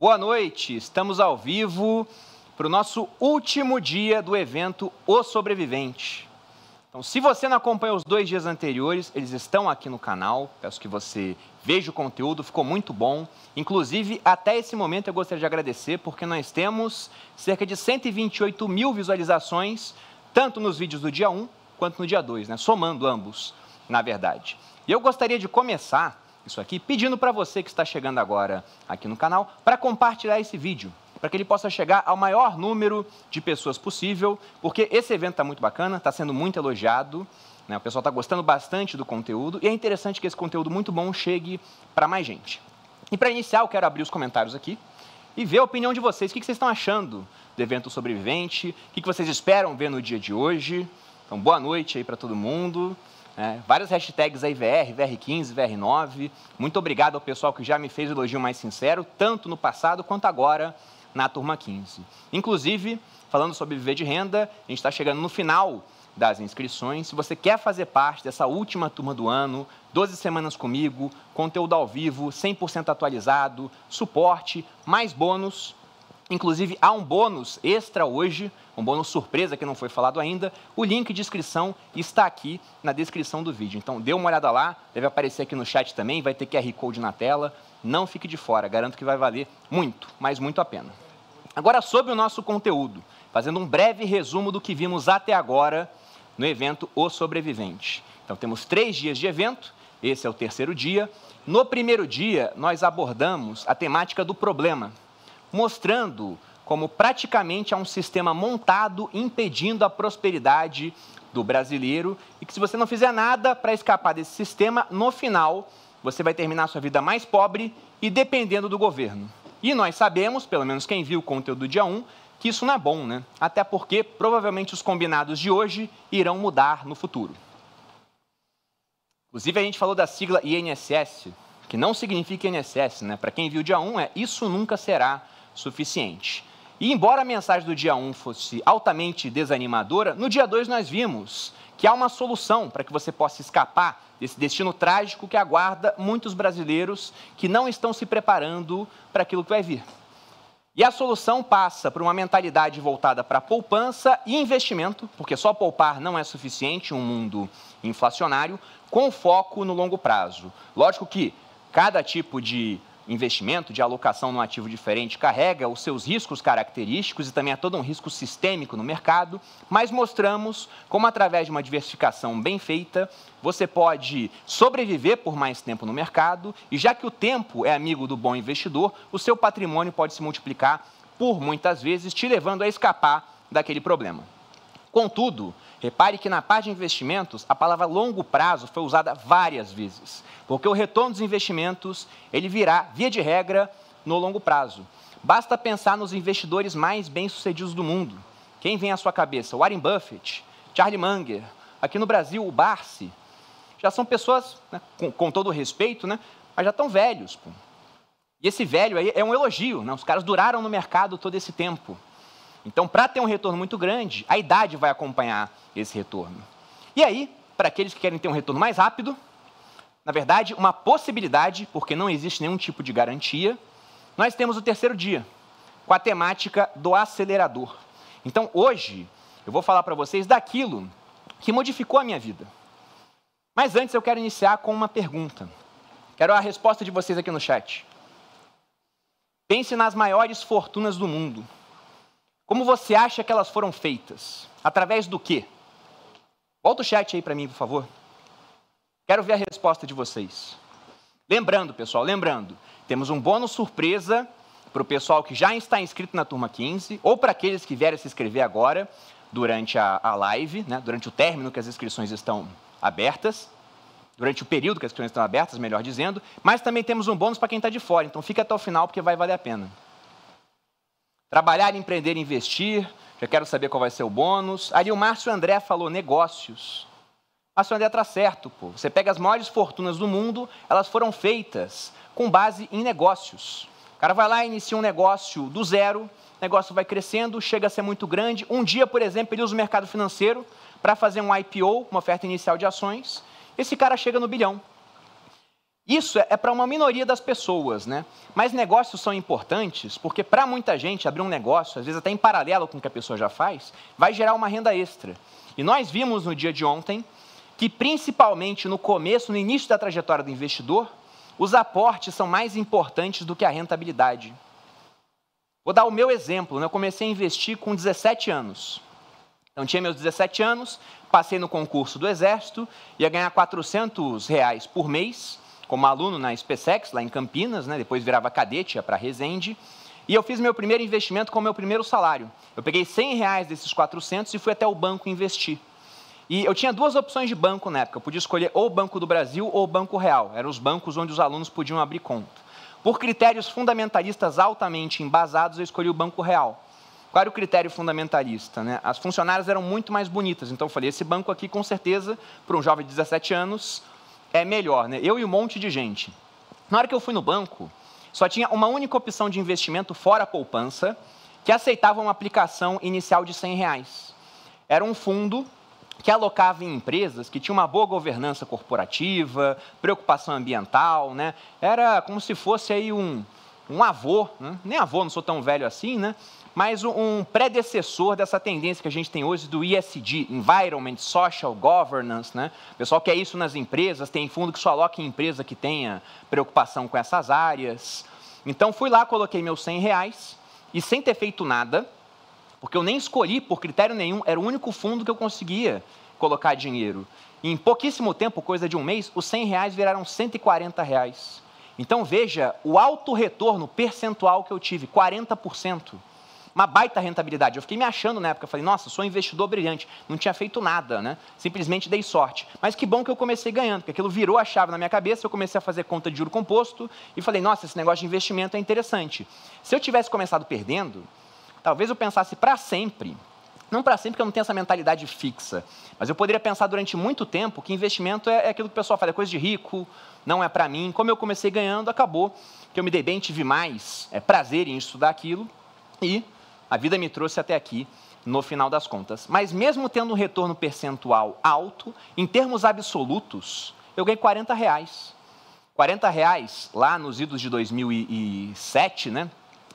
Boa noite, estamos ao vivo para o nosso último dia do evento O Sobrevivente. Então, se você não acompanhou os dois dias anteriores, eles estão aqui no canal. Peço que você veja o conteúdo, ficou muito bom. Inclusive, até esse momento eu gostaria de agradecer, porque nós temos cerca de 128 mil visualizações, tanto nos vídeos do dia 1 quanto no dia 2, né? somando ambos, na verdade. E eu gostaria de começar isso aqui, pedindo para você que está chegando agora aqui no canal para compartilhar esse vídeo, para que ele possa chegar ao maior número de pessoas possível, porque esse evento está muito bacana, está sendo muito elogiado, né? o pessoal está gostando bastante do conteúdo e é interessante que esse conteúdo muito bom chegue para mais gente. E para iniciar, eu quero abrir os comentários aqui e ver a opinião de vocês. O que vocês estão achando do evento sobrevivente? O que vocês esperam ver no dia de hoje? Então, boa noite aí para todo mundo. É, várias hashtags aí, VR, VR15, VR9. Muito obrigado ao pessoal que já me fez o elogio mais sincero, tanto no passado quanto agora na turma 15. Inclusive, falando sobre viver de renda, a gente está chegando no final das inscrições. Se você quer fazer parte dessa última turma do ano, 12 semanas comigo, conteúdo ao vivo, 100% atualizado, suporte, mais bônus, Inclusive, há um bônus extra hoje, um bônus surpresa que não foi falado ainda. O link de inscrição está aqui na descrição do vídeo. Então, dê uma olhada lá, deve aparecer aqui no chat também, vai ter QR Code na tela. Não fique de fora, garanto que vai valer muito, mas muito a pena. Agora, sobre o nosso conteúdo, fazendo um breve resumo do que vimos até agora no evento O Sobrevivente. Então, temos três dias de evento, esse é o terceiro dia. No primeiro dia, nós abordamos a temática do problema mostrando como praticamente há um sistema montado impedindo a prosperidade do brasileiro e que se você não fizer nada para escapar desse sistema, no final você vai terminar sua vida mais pobre e dependendo do governo. E nós sabemos, pelo menos quem viu o conteúdo do dia 1, que isso não é bom, né? Até porque provavelmente os combinados de hoje irão mudar no futuro. Inclusive a gente falou da sigla INSS, que não significa INSS, né? Para quem viu o dia 1 é isso nunca será suficiente. E embora a mensagem do dia 1 um fosse altamente desanimadora, no dia 2 nós vimos que há uma solução para que você possa escapar desse destino trágico que aguarda muitos brasileiros que não estão se preparando para aquilo que vai vir. E a solução passa por uma mentalidade voltada para poupança e investimento, porque só poupar não é suficiente em um mundo inflacionário, com foco no longo prazo. Lógico que cada tipo de investimento, de alocação num ativo diferente, carrega os seus riscos característicos e também há é todo um risco sistêmico no mercado, mas mostramos como, através de uma diversificação bem feita, você pode sobreviver por mais tempo no mercado e, já que o tempo é amigo do bom investidor, o seu patrimônio pode se multiplicar por muitas vezes, te levando a escapar daquele problema. Contudo, repare que na parte de investimentos, a palavra longo prazo foi usada várias vezes, porque o retorno dos investimentos, ele virá, via de regra, no longo prazo. Basta pensar nos investidores mais bem-sucedidos do mundo. Quem vem à sua cabeça? Warren Buffett, Charlie Munger, aqui no Brasil, o Barsi. Já são pessoas, né, com, com, todo respeito, né, mas já estão velhos. Pô. E esse velho aí é um elogio. Né? Os caras duraram no mercado todo esse tempo. Então, para ter um retorno muito grande, a idade vai acompanhar esse retorno. E aí, para aqueles que querem ter um retorno mais rápido, na verdade, uma possibilidade, porque não existe nenhum tipo de garantia, nós temos o terceiro dia, com a temática do acelerador. Então, hoje, eu vou falar para vocês daquilo que modificou a minha vida. Mas antes, eu quero iniciar com uma pergunta. Quero a resposta de vocês aqui no chat. Pense nas maiores fortunas do mundo. Como você acha que elas foram feitas? Através do quê? Volta o chat aí para mim, por favor. Quero ver a resposta de vocês. Lembrando, pessoal, lembrando, temos um bônus surpresa para o pessoal que já está inscrito na turma 15 ou para aqueles que vierem se inscrever agora durante a, a live, né, durante o término que as inscrições estão abertas, durante o período que as inscrições estão abertas, melhor dizendo, mas também temos um bônus para quem está de fora, então fica até o final porque vai valer a pena. Trabalhar, empreender, investir. Já quero saber qual vai ser o bônus. Ali o Márcio André falou negócios. Márcio André está certo, pô. Você pega as maiores fortunas do mundo, elas foram feitas com base em negócios. O cara vai lá, inicia um negócio do zero, o negócio vai crescendo, chega a ser muito grande. Um dia, por exemplo, ele usa o mercado financeiro para fazer um IPO, uma oferta inicial de ações. Esse cara chega no bilhão. Isso é, é para uma minoria das pessoas, né? Mas negócios são importantes porque, para muita gente, abrir um negócio, às vezes até em paralelo com o que a pessoa já faz, vai gerar uma renda extra. E nós vimos no dia de ontem que, principalmente no começo, no início da trajetória do investidor, os aportes são mais importantes do que a rentabilidade. Vou dar o meu exemplo. Né? Eu comecei a investir com 17 anos. Então, tinha meus 17 anos, passei no concurso do Exército, ia ganhar 400 reais por mês como aluno na SpaceX, lá em Campinas, né? depois virava cadete, ia para Resende. E eu fiz meu primeiro investimento com meu primeiro salário. Eu peguei 100 reais desses 400 e fui até o banco investir. E eu tinha duas opções de banco na época. Eu podia escolher ou o Banco do Brasil ou o Banco Real. Eram os bancos onde os alunos podiam abrir conta. Por critérios fundamentalistas altamente embasados, eu escolhi o Banco Real. Qual era o critério fundamentalista? Né? As funcionárias eram muito mais bonitas. Então eu falei, esse banco aqui, com certeza, para um jovem de 17 anos, é melhor, né? Eu e um monte de gente. Na hora que eu fui no banco, só tinha uma única opção de investimento fora a poupança, que aceitava uma aplicação inicial de 100 reais. Era um fundo que alocava em empresas que tinham uma boa governança corporativa, preocupação ambiental, né? Era como se fosse aí um, um avô, né? nem avô, não sou tão velho assim, né? mas um predecessor dessa tendência que a gente tem hoje do ESG, Environment, Social, Governance. Né? O pessoal quer isso nas empresas, tem fundo que só aloca em empresa que tenha preocupação com essas áreas. Então, fui lá, coloquei meus 100 reais e sem ter feito nada, porque eu nem escolhi por critério nenhum, era o único fundo que eu conseguia colocar dinheiro. E em pouquíssimo tempo, coisa de um mês, os 100 reais viraram 140 reais. Então veja o alto retorno percentual que eu tive, 40% uma baita rentabilidade. Eu fiquei me achando na época, falei, nossa, sou um investidor brilhante, não tinha feito nada, né? Simplesmente dei sorte. Mas que bom que eu comecei ganhando, porque aquilo virou a chave na minha cabeça, eu comecei a fazer conta de juro composto e falei, nossa, esse negócio de investimento é interessante. Se eu tivesse começado perdendo, talvez eu pensasse para sempre não para sempre, porque eu não tenho essa mentalidade fixa, mas eu poderia pensar durante muito tempo que investimento é, é aquilo que o pessoal fala, é coisa de rico, não é para mim. Como eu comecei ganhando, acabou que eu me dei bem, tive mais é, prazer em estudar aquilo e a vida me trouxe até aqui, no final das contas. Mas mesmo tendo um retorno percentual alto, em termos absolutos, eu ganhei 40 reais. 40 reais lá nos idos de 2007, né?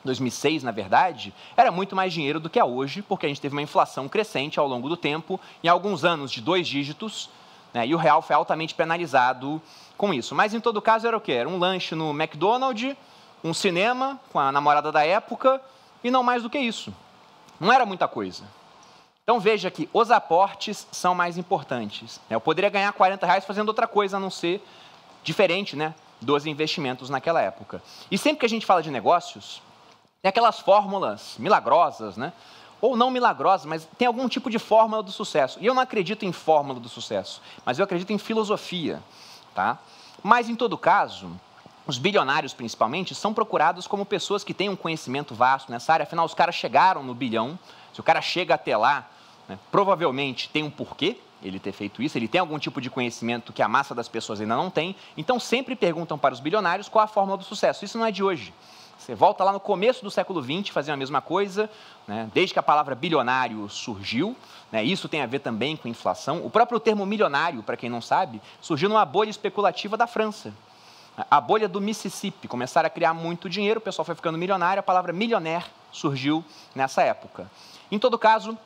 2006, na verdade, era muito mais dinheiro do que é hoje, porque a gente teve uma inflação crescente ao longo do tempo, em alguns anos de dois dígitos, né, e o real foi altamente penalizado com isso. Mas, em todo caso, era o quê? Era um lanche no McDonald's, um cinema com a namorada da época, e não mais do que isso. Não era muita coisa. Então veja que os aportes são mais importantes. Né? Eu poderia ganhar 40 reais fazendo outra coisa a não ser diferente né, dos investimentos naquela época. E sempre que a gente fala de negócios, tem aquelas fórmulas milagrosas, né? ou não milagrosas, mas tem algum tipo de fórmula do sucesso. E eu não acredito em fórmula do sucesso, mas eu acredito em filosofia. Tá? Mas, em todo caso, os bilionários, principalmente, são procurados como pessoas que têm um conhecimento vasto nessa área. Afinal, os caras chegaram no bilhão. Se o cara chega até lá, né, provavelmente tem um porquê ele ter feito isso, ele tem algum tipo de conhecimento que a massa das pessoas ainda não tem. Então, sempre perguntam para os bilionários qual a fórmula do sucesso. Isso não é de hoje. Você volta lá no começo do século XX, fazendo a mesma coisa, né? desde que a palavra bilionário surgiu. Né? Isso tem a ver também com inflação. O próprio termo milionário, para quem não sabe, surgiu numa bolha especulativa da França a bolha do Mississippi. Começaram a criar muito dinheiro, o pessoal foi ficando milionário, a palavra milionaire surgiu nessa época. Em todo caso,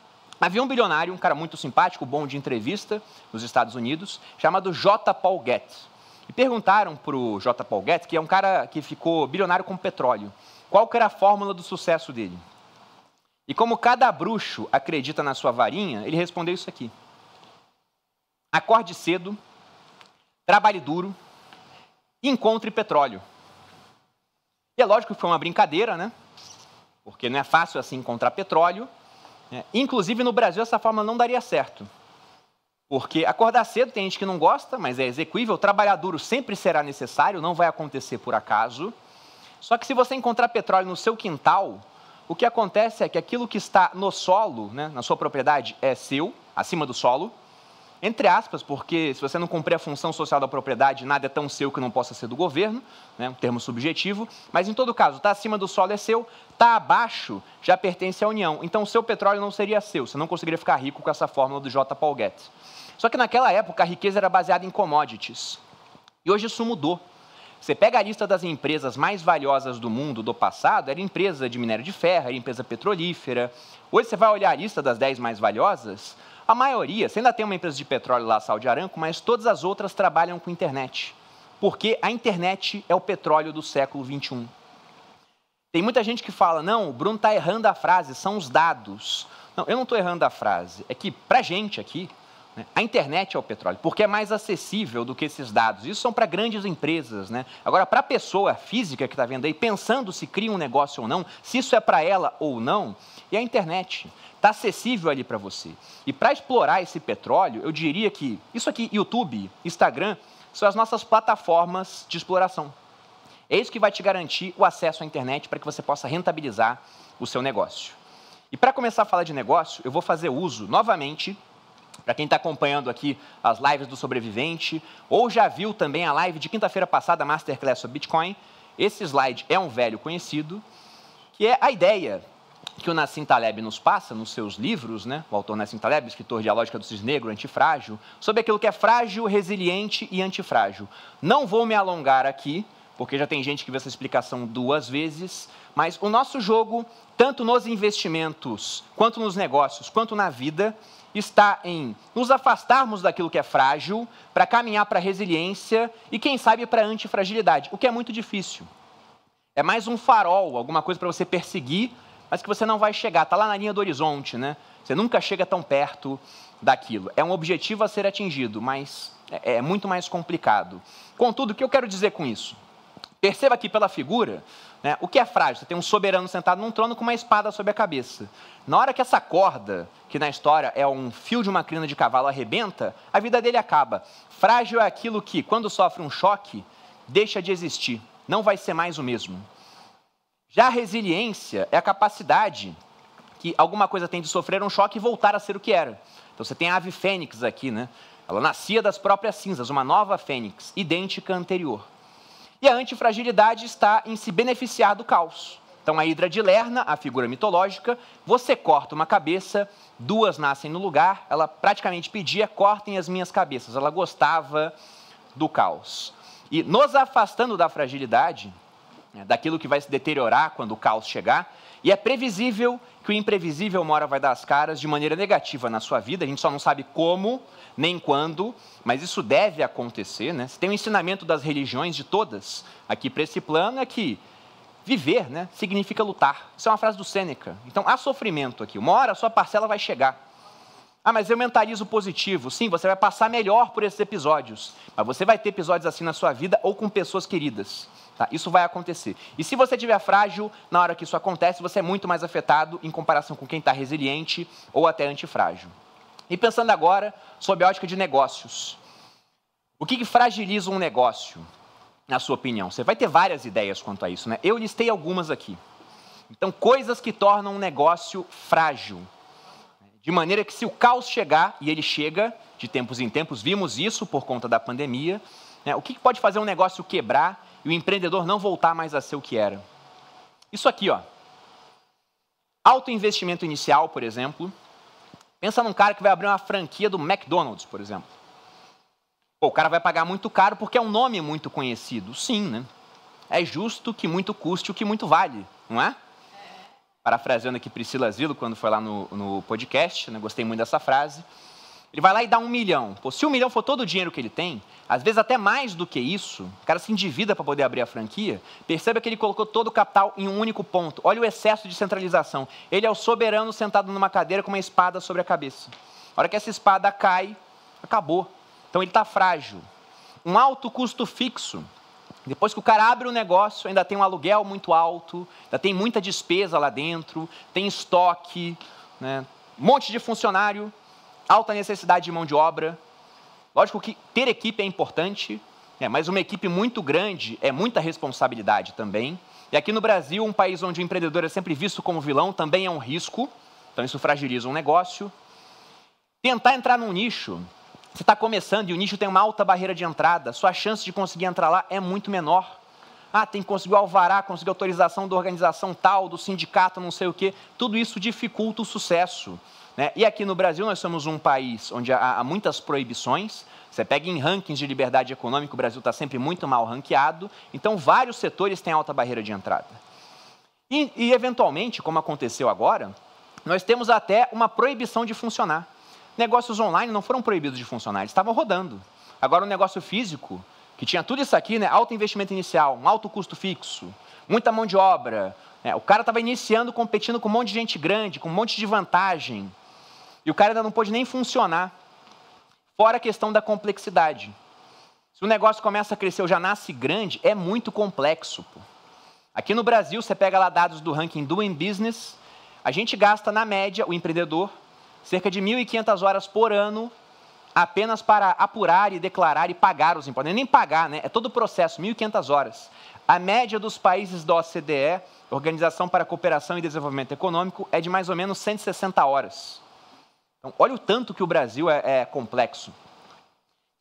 havia um bilionário, um cara muito simpático, bom de entrevista, nos Estados Unidos, chamado J. Paul Getty. E perguntaram para o J. Paul Getty, que é um cara que ficou bilionário com petróleo, qual que era a fórmula do sucesso dele. E como cada bruxo acredita na sua varinha, ele respondeu isso aqui. Acorde cedo, trabalhe duro, e encontre petróleo. E é lógico que foi uma brincadeira, né? Porque não é fácil assim encontrar petróleo. Né? Inclusive no Brasil essa forma não daria certo. Porque acordar cedo tem gente que não gosta, mas é execuível. Trabalhar duro sempre será necessário, não vai acontecer por acaso. Só que se você encontrar petróleo no seu quintal, o que acontece é que aquilo que está no solo, né, na sua propriedade, é seu, acima do solo, entre aspas, porque se você não cumprir a função social da propriedade, nada é tão seu que não possa ser do governo, né, um termo subjetivo, mas em todo caso, está acima do solo é seu, está abaixo já pertence à União. Então, o seu petróleo não seria seu, você não conseguiria ficar rico com essa fórmula do J. Paul Getty. Só que naquela época a riqueza era baseada em commodities. E hoje isso mudou. Você pega a lista das empresas mais valiosas do mundo do passado, era empresa de minério de ferro, era empresa petrolífera. Hoje você vai olhar a lista das 10 mais valiosas, a maioria, você ainda tem uma empresa de petróleo lá, de Aranco, mas todas as outras trabalham com internet. Porque a internet é o petróleo do século XXI. Tem muita gente que fala, não, o Bruno está errando a frase, são os dados. Não, eu não estou errando a frase. É que, para gente aqui, né? A internet é o petróleo, porque é mais acessível do que esses dados. Isso são para grandes empresas. Né? Agora, para a pessoa física que está vendo aí, pensando se cria um negócio ou não, se isso é para ela ou não, é a internet. Está acessível ali para você. E para explorar esse petróleo, eu diria que isso aqui, YouTube, Instagram, são as nossas plataformas de exploração. É isso que vai te garantir o acesso à internet para que você possa rentabilizar o seu negócio. E para começar a falar de negócio, eu vou fazer uso novamente para quem está acompanhando aqui as lives do sobrevivente, ou já viu também a live de quinta-feira passada, Masterclass sobre Bitcoin, esse slide é um velho conhecido, que é a ideia que o Nassim Taleb nos passa nos seus livros, né? o autor Nassim Taleb, escritor de A Lógica do Cisnegro, Antifrágil, sobre aquilo que é frágil, resiliente e antifrágil. Não vou me alongar aqui, porque já tem gente que viu essa explicação duas vezes, mas o nosso jogo, tanto nos investimentos, quanto nos negócios, quanto na vida, está em nos afastarmos daquilo que é frágil, para caminhar para a resiliência e, quem sabe, para a antifragilidade, o que é muito difícil. É mais um farol, alguma coisa para você perseguir, mas que você não vai chegar, está lá na linha do horizonte, né? Você nunca chega tão perto daquilo. É um objetivo a ser atingido, mas é, é muito mais complicado. Contudo, o que eu quero dizer com isso? Perceba aqui pela figura né? O que é frágil? Você tem um soberano sentado num trono com uma espada sobre a cabeça. Na hora que essa corda, que na história é um fio de uma crina de cavalo, arrebenta, a vida dele acaba. Frágil é aquilo que, quando sofre um choque, deixa de existir. Não vai ser mais o mesmo. Já a resiliência é a capacidade que alguma coisa tem de sofrer um choque e voltar a ser o que era. Então você tem a ave fênix aqui, né? Ela nascia das próprias cinzas, uma nova fênix, idêntica à anterior. E a antifragilidade está em se beneficiar do caos. Então, a Hidra de Lerna, a figura mitológica, você corta uma cabeça, duas nascem no lugar, ela praticamente pedia: cortem as minhas cabeças. Ela gostava do caos. E nos afastando da fragilidade, né, daquilo que vai se deteriorar quando o caos chegar, e é previsível que o imprevisível uma hora vai dar as caras de maneira negativa na sua vida, a gente só não sabe como nem quando, mas isso deve acontecer. Né? Se tem um ensinamento das religiões de todas aqui para esse plano é que viver né, significa lutar. Isso é uma frase do Sêneca. Então há sofrimento aqui, uma hora a sua parcela vai chegar. Ah, mas eu mentalizo positivo. Sim, você vai passar melhor por esses episódios, mas você vai ter episódios assim na sua vida ou com pessoas queridas. Tá? Isso vai acontecer. E se você estiver frágil, na hora que isso acontece, você é muito mais afetado em comparação com quem está resiliente ou até antifrágil. E pensando agora sobre a ótica de negócios. O que, que fragiliza um negócio, na sua opinião? Você vai ter várias ideias quanto a isso, né? Eu listei algumas aqui. Então, coisas que tornam um negócio frágil. De maneira que, se o caos chegar, e ele chega de tempos em tempos, vimos isso por conta da pandemia, né? o que, que pode fazer um negócio quebrar e o empreendedor não voltar mais a ser o que era. Isso aqui, ó. Alto investimento inicial, por exemplo. Pensa num cara que vai abrir uma franquia do McDonald's, por exemplo. Pô, o cara vai pagar muito caro porque é um nome muito conhecido. Sim, né? É justo que muito custe o que muito vale, não é? Parafraseando aqui Priscila Zilo, quando foi lá no, no podcast, né? gostei muito dessa frase. Ele vai lá e dá um milhão. Pô, se um milhão for todo o dinheiro que ele tem, às vezes até mais do que isso, o cara se endivida para poder abrir a franquia, perceba que ele colocou todo o capital em um único ponto. Olha o excesso de centralização. Ele é o soberano sentado numa cadeira com uma espada sobre a cabeça. A hora que essa espada cai, acabou. Então ele está frágil. Um alto custo fixo. Depois que o cara abre o negócio, ainda tem um aluguel muito alto, ainda tem muita despesa lá dentro, tem estoque, né? um monte de funcionário, alta necessidade de mão de obra. Lógico que ter equipe é importante, né? mas uma equipe muito grande é muita responsabilidade também. E aqui no Brasil, um país onde o empreendedor é sempre visto como vilão, também é um risco. Então isso fragiliza um negócio. Tentar entrar num nicho, você está começando e o nicho tem uma alta barreira de entrada, sua chance de conseguir entrar lá é muito menor. Ah, tem que conseguir o alvará, conseguir autorização da organização tal, do sindicato, não sei o quê. Tudo isso dificulta o sucesso. Né? E aqui no Brasil nós somos um país onde há, há muitas proibições, você pega em rankings de liberdade econômica, o Brasil está sempre muito mal ranqueado, então vários setores têm alta barreira de entrada. E, e, eventualmente, como aconteceu agora, nós temos até uma proibição de funcionar. Negócios online não foram proibidos de funcionar, eles estavam rodando. Agora, o negócio físico, que tinha tudo isso aqui, né, alto investimento inicial, um alto custo fixo, muita mão de obra, né, o cara estava iniciando, competindo com um monte de gente grande, com um monte de vantagem. E o cara ainda não pôde nem funcionar. Fora a questão da complexidade. Se o negócio começa a crescer, já nasce grande, é muito complexo. Pô. Aqui no Brasil, você pega lá dados do ranking Doing Business, a gente gasta, na média, o empreendedor, cerca de 1.500 horas por ano apenas para apurar e declarar e pagar os impostos. É nem pagar, né? É todo o processo, 1.500 horas. A média dos países da OCDE, Organização para a Cooperação e Desenvolvimento Econômico, é de mais ou menos 160 horas. Então, olha o tanto que o Brasil é, é complexo.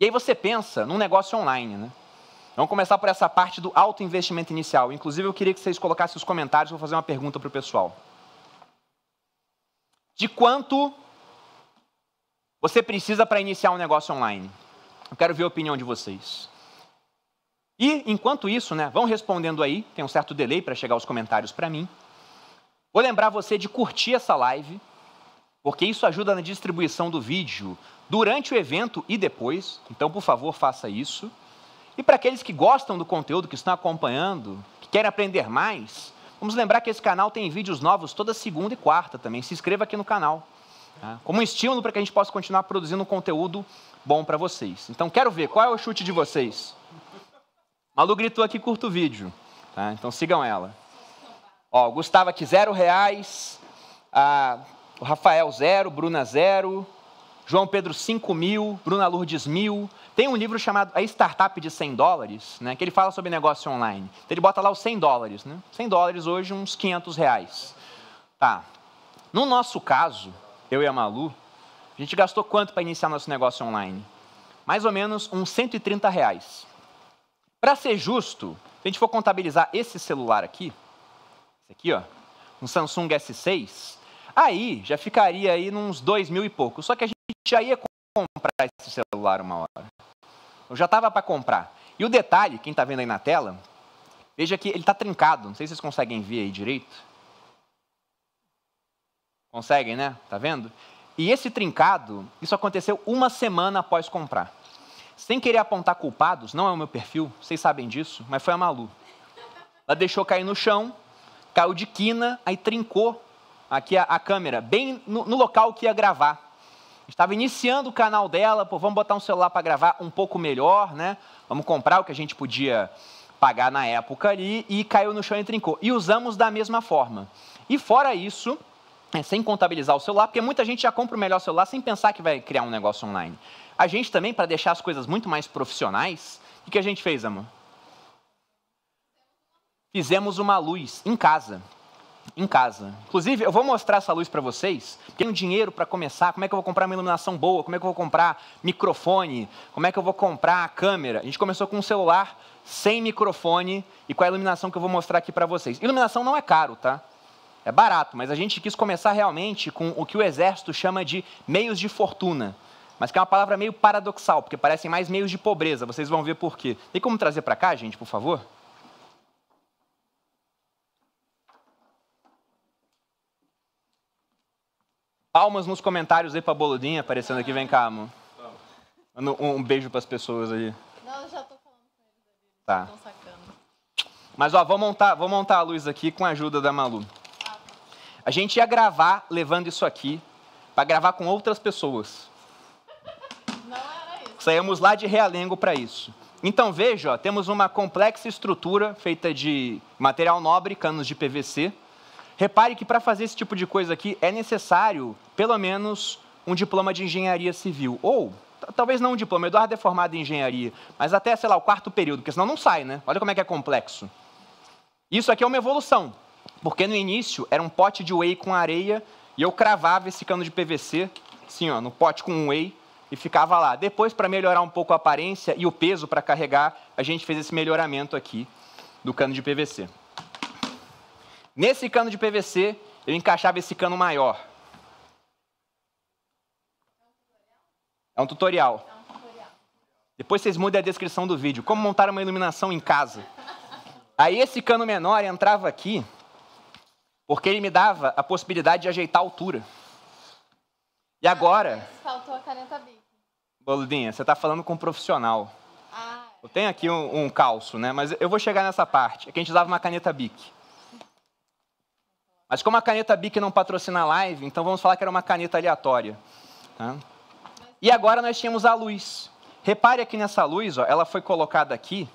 E aí você pensa num negócio online, né? Vamos começar por essa parte do alto investimento inicial. Inclusive, eu queria que vocês colocassem os comentários, vou fazer uma pergunta para o pessoal. De quanto você precisa para iniciar um negócio online? Eu quero ver a opinião de vocês. E, enquanto isso, né, vão respondendo aí, tem um certo delay para chegar os comentários para mim. Vou lembrar você de curtir essa live, porque isso ajuda na distribuição do vídeo durante o evento e depois. Então, por favor, faça isso. E para aqueles que gostam do conteúdo, que estão acompanhando, que querem aprender mais, vamos lembrar que esse canal tem vídeos novos toda segunda e quarta também. Se inscreva aqui no canal, tá? como um estímulo para que a gente possa continuar produzindo um conteúdo bom para vocês. Então, quero ver qual é o chute de vocês. Malu gritou aqui, curta o vídeo. Tá? Então, sigam ela. Ó, Gustavo aqui, zero reais. Ah, o Rafael zero, Bruna zero, João Pedro 5 mil, Bruna Lourdes mil. Tem um livro chamado A Startup de 100 Dólares, né, que ele fala sobre negócio online. Então, ele bota lá os 100 dólares. Né? 100 dólares hoje, uns 500 reais. Tá. No nosso caso, eu e a Malu, a gente gastou quanto para iniciar nosso negócio online? Mais ou menos uns 130 reais. Para ser justo, se a gente for contabilizar esse celular aqui, esse aqui, ó, um Samsung S6, Aí já ficaria aí nos dois mil e pouco. Só que a gente já ia comprar esse celular uma hora. Eu já estava para comprar. E o detalhe, quem está vendo aí na tela, veja que ele está trincado. Não sei se vocês conseguem ver aí direito. Conseguem, né? Tá vendo? E esse trincado, isso aconteceu uma semana após comprar. Sem querer apontar culpados, não é o meu perfil, vocês sabem disso, mas foi a Malu. Ela deixou cair no chão, caiu de quina, aí trincou aqui a, a câmera, bem no, no, local que ia gravar. Estava iniciando o canal dela, pô, vamos botar um celular para gravar um pouco melhor, né? Vamos comprar o que a gente podia pagar na época ali e caiu no chão e trincou. E usamos da mesma forma. E fora isso, é, sem contabilizar o celular, porque muita gente já compra o melhor celular sem pensar que vai criar um negócio online. A gente também, para deixar as coisas muito mais profissionais, o que a gente fez, amor? Fizemos uma luz em casa em casa. Inclusive, eu vou mostrar essa luz para vocês. Tenho dinheiro para começar. Como é que eu vou comprar uma iluminação boa? Como é que eu vou comprar microfone? Como é que eu vou comprar câmera? A gente começou com um celular sem microfone e com a iluminação que eu vou mostrar aqui para vocês. Iluminação não é caro, tá? É barato, mas a gente quis começar realmente com o que o exército chama de meios de fortuna. Mas que é uma palavra meio paradoxal, porque parecem mais meios de pobreza. Vocês vão ver por quê. Tem como trazer para cá, gente, por favor? Palmas nos comentários aí pra Boludinha aparecendo aqui. Vem cá, amor. Manda um, um beijo pras pessoas aí. Não, eu já tô falando com eles ali. Tá. Estão sacando. Mas, ó, vou montar, vou montar a luz aqui com a ajuda da Malu. A gente ia gravar levando isso aqui para gravar com outras pessoas. Não era isso. Saímos lá de Realengo para isso. Então veja, ó, temos uma complexa estrutura feita de material nobre, canos de PVC, Repare que para fazer esse tipo de coisa aqui é necessário, pelo menos, um diploma de engenharia civil. Ou, talvez não um diploma, Eduardo é formado em engenharia, mas até, sei lá, o quarto período, porque senão não sai, né? Olha como é que é complexo. Isso aqui é uma evolução, porque no início era um pote de whey com areia e eu cravava esse cano de PVC, assim, ó, no pote com whey e ficava lá. Depois, para melhorar um pouco a aparência e o peso para carregar, a gente fez esse melhoramento aqui do cano de PVC. Nesse cano de PVC, eu encaixava esse cano maior. É um tutorial. É um tutorial. Depois vocês mudem a descrição do vídeo. Como montar uma iluminação em casa. Aí esse cano menor entrava aqui, porque ele me dava a possibilidade de ajeitar a altura. E ah, agora. Ah, faltou a caneta bic. Boludinha, você está falando com um profissional. Ah. Eu tenho aqui um, um calço, né? Mas eu vou chegar nessa parte. É que a gente usava uma caneta bic. Mas como a caneta Bic não patrocina a live, então vamos falar que era uma caneta aleatória. Tá? E agora nós tínhamos a luz. Repare aqui nessa luz, ó, ela foi colocada aqui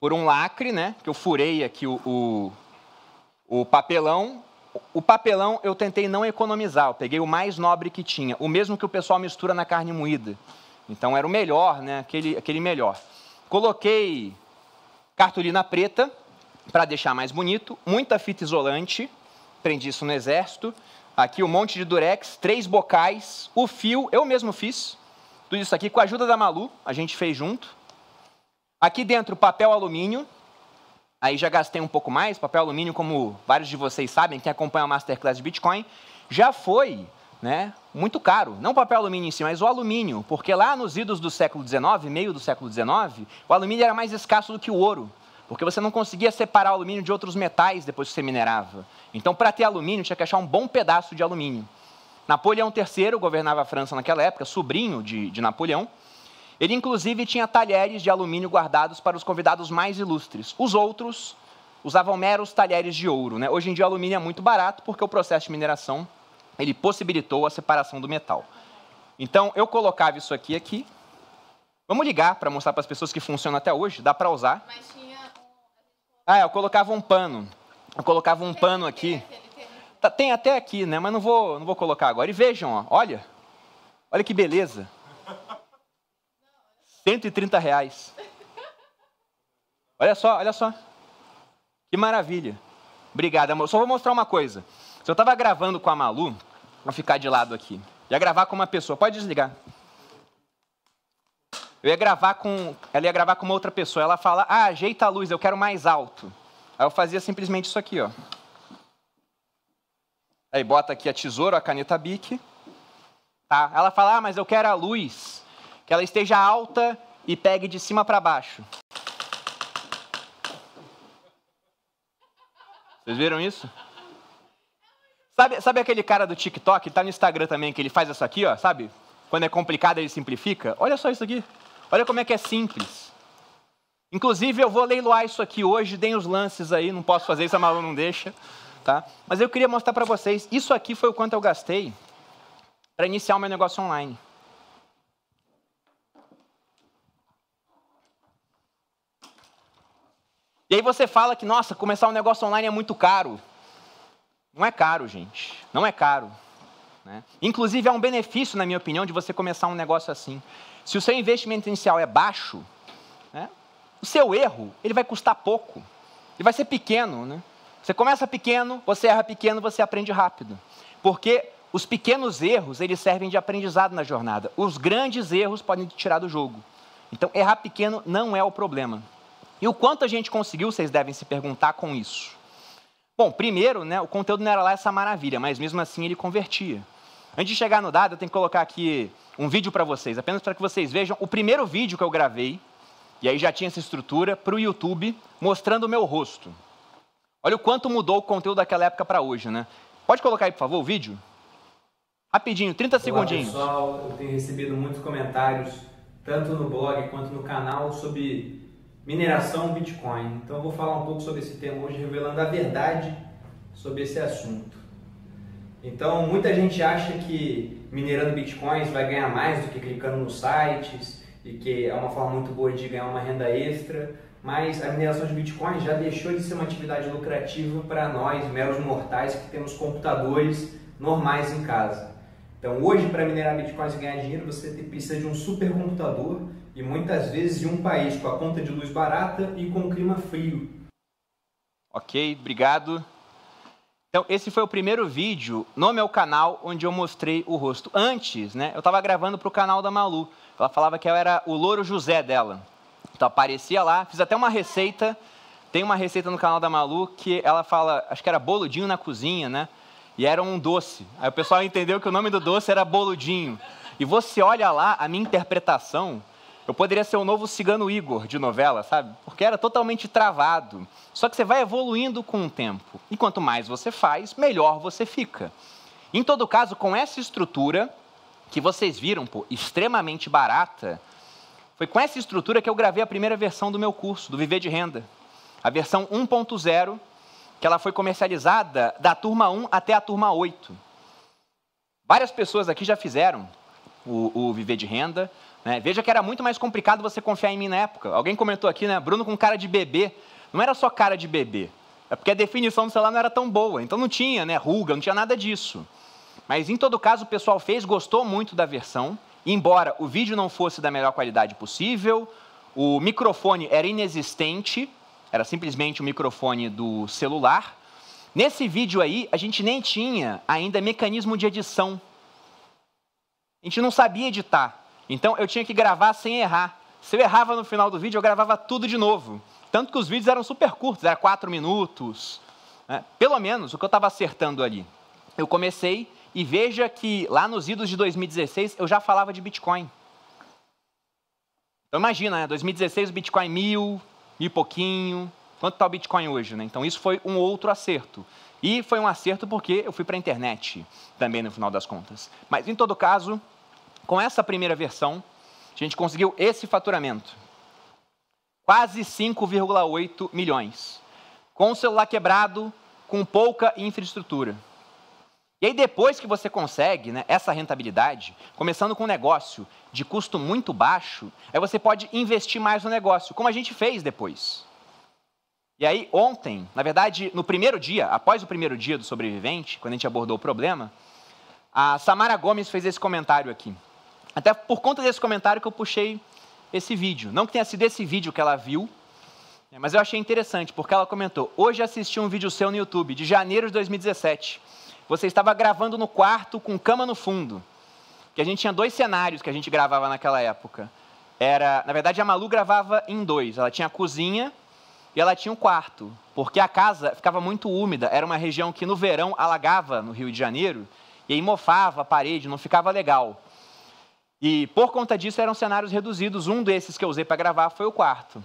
por um lacre, né? Que eu furei aqui o, o, o papelão. O papelão eu tentei não economizar, eu peguei o mais nobre que tinha, o mesmo que o pessoal mistura na carne moída. Então era o melhor, né? Aquele, aquele melhor. Coloquei cartolina preta, para deixar mais bonito, muita fita isolante, aprendi isso no exército. Aqui um monte de durex, três bocais, o fio, eu mesmo fiz. Tudo isso aqui com a ajuda da Malu, a gente fez junto. Aqui dentro, papel alumínio. Aí já gastei um pouco mais, papel alumínio, como vários de vocês sabem, quem acompanha a Masterclass de Bitcoin, já foi né, muito caro. Não papel alumínio em si, mas o alumínio, porque lá nos idos do século XIX, meio do século XIX, o alumínio era mais escasso do que o ouro porque você não conseguia separar o alumínio de outros metais depois que você minerava. Então, para ter alumínio, tinha que achar um bom pedaço de alumínio. Napoleão III governava a França naquela época, sobrinho de, de Napoleão. Ele, inclusive, tinha talheres de alumínio guardados para os convidados mais ilustres. Os outros usavam meros talheres de ouro. Né? Hoje em dia, o alumínio é muito barato porque o processo de mineração ele possibilitou a separação do metal. Então, eu colocava isso aqui aqui. Vamos ligar para mostrar para as pessoas que funciona até hoje, dá para usar. Mas tinha ah, eu colocava um pano. Eu colocava um pano aqui. Tá, tem até aqui, né? Mas não vou, não vou colocar agora. E vejam, ó, olha. Olha que beleza. 130 reais. Olha só, olha só. Que maravilha. Obrigado, amor. Só vou mostrar uma coisa. Se eu estava gravando com a Malu, vou ficar de lado aqui. Ia gravar com uma pessoa. Pode desligar. Eu ia gravar com, ela ia gravar com uma outra pessoa. Ela fala, ah, ajeita a luz, eu quero mais alto. Aí eu fazia simplesmente isso aqui, ó. Aí bota aqui a tesoura, a caneta bique. Tá? Ela fala, ah, mas eu quero a luz que ela esteja alta e pegue de cima para baixo. Vocês viram isso? Sabe, sabe aquele cara do TikTok? Ele tá no Instagram também, que ele faz isso aqui, ó, sabe? Quando é complicado, ele simplifica. Olha só isso aqui. Olha como é que é simples. Inclusive, eu vou leiloar isso aqui hoje, dei os lances aí, não posso fazer isso, a Malu não deixa. Tá? Mas eu queria mostrar para vocês, isso aqui foi o quanto eu gastei para iniciar o meu negócio online. E aí você fala que, nossa, começar um negócio online é muito caro. Não é caro, gente. Não é caro. Né? Inclusive, é um benefício, na minha opinião, de você começar um negócio assim. Se o seu investimento inicial é baixo, né, o seu erro ele vai custar pouco. Ele vai ser pequeno. Né? Você começa pequeno, você erra pequeno, você aprende rápido. Porque os pequenos erros eles servem de aprendizado na jornada. Os grandes erros podem te tirar do jogo. Então, errar pequeno não é o problema. E o quanto a gente conseguiu, vocês devem se perguntar com isso. Bom, primeiro, né, o conteúdo não era lá essa maravilha, mas mesmo assim ele convertia. Antes de chegar no dado, eu tenho que colocar aqui um vídeo para vocês, apenas para que vocês vejam o primeiro vídeo que eu gravei, e aí já tinha essa estrutura, para o YouTube, mostrando o meu rosto. Olha o quanto mudou o conteúdo daquela época para hoje, né? Pode colocar aí, por favor, o vídeo? Rapidinho, 30 Olá, segundinhos. pessoal, eu tenho recebido muitos comentários, tanto no blog quanto no canal, sobre mineração Bitcoin. Então eu vou falar um pouco sobre esse tema hoje, revelando a verdade sobre esse assunto. Então, muita gente acha que minerando bitcoins vai ganhar mais do que clicando nos sites e que é uma forma muito boa de ganhar uma renda extra, mas a mineração de bitcoins já deixou de ser uma atividade lucrativa para nós, meros mortais, que temos computadores normais em casa. Então, hoje, para minerar bitcoins e ganhar dinheiro, você precisa de um supercomputador e muitas vezes de um país com a conta de luz barata e com o clima frio. Ok, obrigado. Então, esse foi o primeiro vídeo no meu canal onde eu mostrei o rosto. Antes, né, eu estava gravando para o canal da Malu. Ela falava que eu era o louro José dela. Então, aparecia lá, fiz até uma receita. Tem uma receita no canal da Malu que ela fala, acho que era boludinho na cozinha, né? E era um doce. Aí o pessoal entendeu que o nome do doce era boludinho. E você olha lá, a minha interpretação eu poderia ser o novo cigano Igor de novela, sabe? Porque era totalmente travado. Só que você vai evoluindo com o tempo. E quanto mais você faz, melhor você fica. Em todo caso, com essa estrutura, que vocês viram, pô, extremamente barata, foi com essa estrutura que eu gravei a primeira versão do meu curso, do Viver de Renda. A versão 1.0, que ela foi comercializada da turma 1 até a turma 8. Várias pessoas aqui já fizeram o, o Viver de Renda, né? Veja que era muito mais complicado você confiar em mim na época. Alguém comentou aqui, né? Bruno com cara de bebê. Não era só cara de bebê. É porque a definição do celular não era tão boa. Então não tinha, né? Ruga, não tinha nada disso. Mas em todo caso, o pessoal fez, gostou muito da versão. Embora o vídeo não fosse da melhor qualidade possível, o microfone era inexistente, era simplesmente o microfone do celular. Nesse vídeo aí, a gente nem tinha ainda mecanismo de edição. A gente não sabia editar. Então eu tinha que gravar sem errar. Se eu errava no final do vídeo, eu gravava tudo de novo. Tanto que os vídeos eram super curtos, era quatro minutos. Né? Pelo menos o que eu estava acertando ali. Eu comecei e veja que lá nos idos de 2016 eu já falava de Bitcoin. Então imagina, né? 2016 o Bitcoin mil, mil e pouquinho. Quanto está o Bitcoin hoje? Né? Então isso foi um outro acerto. E foi um acerto porque eu fui para a internet também no final das contas. Mas em todo caso, com essa primeira versão, a gente conseguiu esse faturamento. Quase 5,8 milhões. Com o celular quebrado, com pouca infraestrutura. E aí, depois que você consegue né, essa rentabilidade, começando com um negócio de custo muito baixo, aí você pode investir mais no negócio, como a gente fez depois. E aí, ontem, na verdade, no primeiro dia, após o primeiro dia do sobrevivente, quando a gente abordou o problema, a Samara Gomes fez esse comentário aqui. Até por conta desse comentário que eu puxei esse vídeo. Não que tenha sido esse vídeo que ela viu, né, mas eu achei interessante, porque ela comentou: Hoje assisti um vídeo seu no YouTube, de janeiro de 2017. Você estava gravando no quarto com cama no fundo. Que a gente tinha dois cenários que a gente gravava naquela época. Era, na verdade, a Malu gravava em dois. Ela tinha a cozinha e ela tinha o um quarto, porque a casa ficava muito úmida. Era uma região que no verão alagava no Rio de Janeiro e aí mofava a parede, não ficava legal. E por conta disso eram cenários reduzidos. Um desses que eu usei para gravar foi o quarto.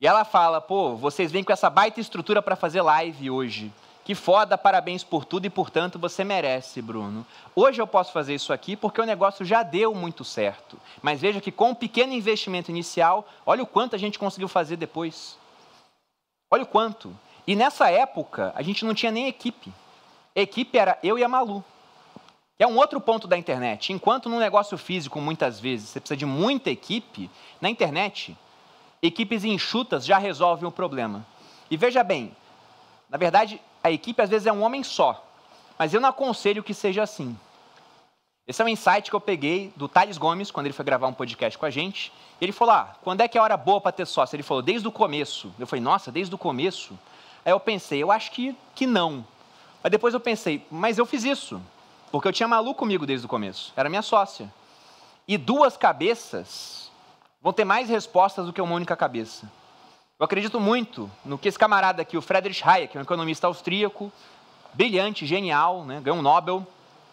E ela fala: pô, vocês vêm com essa baita estrutura para fazer live hoje. Que foda, parabéns por tudo e portanto você merece, Bruno. Hoje eu posso fazer isso aqui porque o negócio já deu muito certo. Mas veja que com um pequeno investimento inicial, olha o quanto a gente conseguiu fazer depois. Olha o quanto. E nessa época, a gente não tinha nem equipe. A equipe era eu e a Malu. Que é um outro ponto da internet. Enquanto num negócio físico, muitas vezes, você precisa de muita equipe, na internet, equipes enxutas já resolvem o problema. E veja bem, na verdade, a equipe às vezes é um homem só, mas eu não aconselho que seja assim. Esse é um insight que eu peguei do Thales Gomes, quando ele foi gravar um podcast com a gente. Ele falou: Ah, quando é que é a hora boa para ter sócio? Ele falou: Desde o começo. Eu falei: Nossa, desde o começo? Aí eu pensei: Eu acho que, que não. Mas depois eu pensei: Mas eu fiz isso. Porque eu tinha Malu comigo desde o começo. Era minha sócia. E duas cabeças vão ter mais respostas do que uma única cabeça. Eu acredito muito no que esse camarada aqui, o Friedrich Hayek, um economista austríaco, brilhante, genial, né, ganhou um Nobel,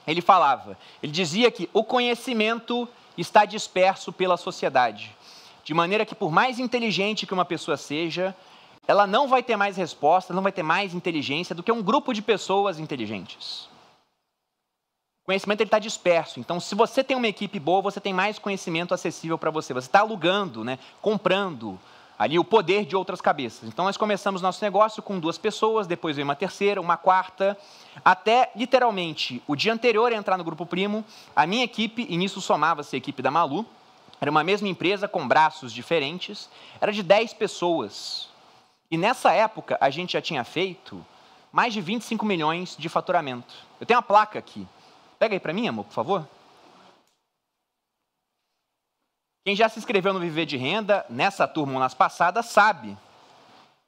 ele falava. Ele dizia que o conhecimento está disperso pela sociedade. De maneira que, por mais inteligente que uma pessoa seja, ela não vai ter mais respostas, não vai ter mais inteligência do que um grupo de pessoas inteligentes conhecimento ele está disperso. Então, se você tem uma equipe boa, você tem mais conhecimento acessível para você. Você está alugando, né, comprando ali o poder de outras cabeças. Então, nós começamos nosso negócio com duas pessoas, depois veio uma terceira, uma quarta, até literalmente o dia anterior a entrar no grupo primo, a minha equipe, e nisso somava-se a equipe da Malu, era uma mesma empresa com braços diferentes, era de 10 pessoas. E nessa época a gente já tinha feito mais de 25 milhões de faturamento. Eu tenho uma placa aqui Pega aí para mim, amor, por favor. Quem já se inscreveu no Viver de Renda, nessa turma ou nas passadas, sabe.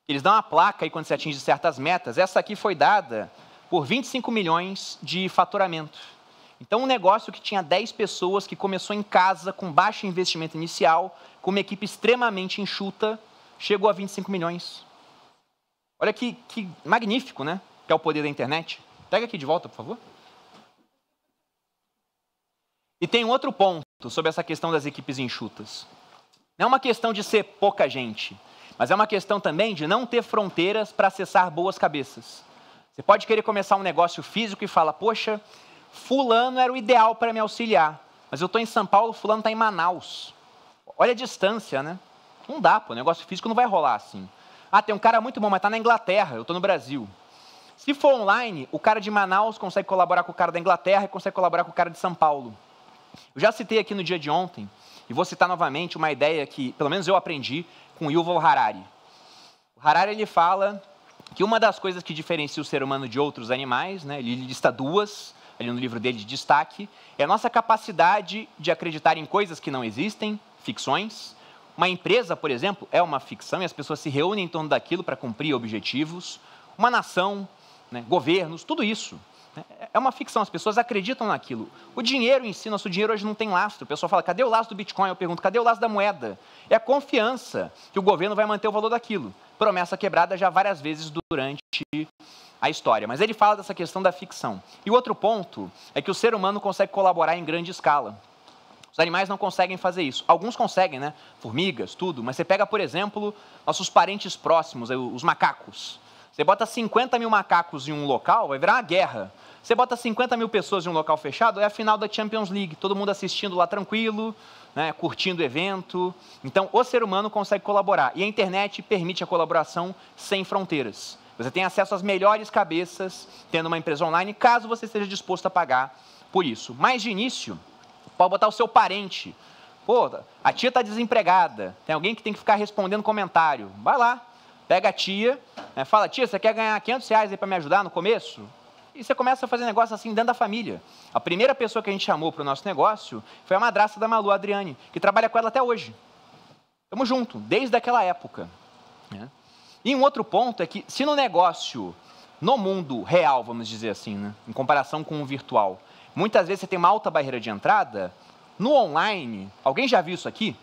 Eles dão uma placa aí quando se atinge certas metas. Essa aqui foi dada por 25 milhões de faturamento. Então, um negócio que tinha 10 pessoas, que começou em casa, com baixo investimento inicial, com uma equipe extremamente enxuta, chegou a 25 milhões. Olha que, que magnífico, né? Que é o poder da internet. Pega aqui de volta, por favor. E tem um outro ponto sobre essa questão das equipes enxutas. Não é uma questão de ser pouca gente, mas é uma questão também de não ter fronteiras para acessar boas cabeças. Você pode querer começar um negócio físico e fala, poxa, fulano era o ideal para me auxiliar, mas eu estou em São Paulo, fulano está em Manaus. Olha a distância, né? Não dá, pô, negócio físico não vai rolar assim. Ah, tem um cara muito bom, mas está na Inglaterra, eu estou no Brasil. Se for online, o cara de Manaus consegue colaborar com o cara da Inglaterra e consegue colaborar com o cara de São Paulo. Eu já citei aqui no dia de ontem, e vou citar novamente uma ideia que, pelo menos eu aprendi com Yuval Harari. O Harari ele fala que uma das coisas que diferencia o ser humano de outros animais, né, ele lista duas, ali no livro dele de destaque, é a nossa capacidade de acreditar em coisas que não existem, ficções. Uma empresa, por exemplo, é uma ficção e as pessoas se reúnem em torno daquilo para cumprir objetivos. Uma nação, né, governos, tudo isso é uma ficção, as pessoas acreditam naquilo. O dinheiro em si, nosso dinheiro hoje não tem lastro. O pessoal fala, cadê o lastro do Bitcoin? Eu pergunto, cadê o lastro da moeda? É a confiança que o governo vai manter o valor daquilo. Promessa quebrada já várias vezes durante a história. Mas ele fala dessa questão da ficção. E outro ponto é que o ser humano consegue colaborar em grande escala. Os animais não conseguem fazer isso. Alguns conseguem, né? Formigas, tudo. Mas você pega, por exemplo, nossos parentes próximos, eh, os macacos. Você bota 50 mil macacos em um local, vai virar uma guerra. Você bota 50 mil pessoas em um local fechado, é a final da Champions League. Todo mundo assistindo lá tranquilo, né, curtindo o evento. Então, o ser humano consegue colaborar. E a internet permite a colaboração sem fronteiras. Você tem acesso às melhores cabeças, tendo uma empresa online, caso você esteja disposto a pagar por isso. Mas, de início, pode botar o seu parente. Pô, a tia está desempregada, tem alguém que tem que ficar respondendo comentário. Vai lá, Pega a tia, né, fala, tia, você quer ganhar 500 reais aí para me ajudar no começo? E você começa a fazer negócio assim dentro da família. A primeira pessoa que a gente chamou para o nosso negócio foi a madrasta da Malu, a Adriane, que trabalha com ela até hoje. Estamos juntos, desde aquela época. Né? E um outro ponto é que, se no negócio, no mundo real, vamos dizer assim, né, em comparação com o virtual, muitas vezes você tem uma alta barreira de entrada, no online, alguém já viu isso aqui?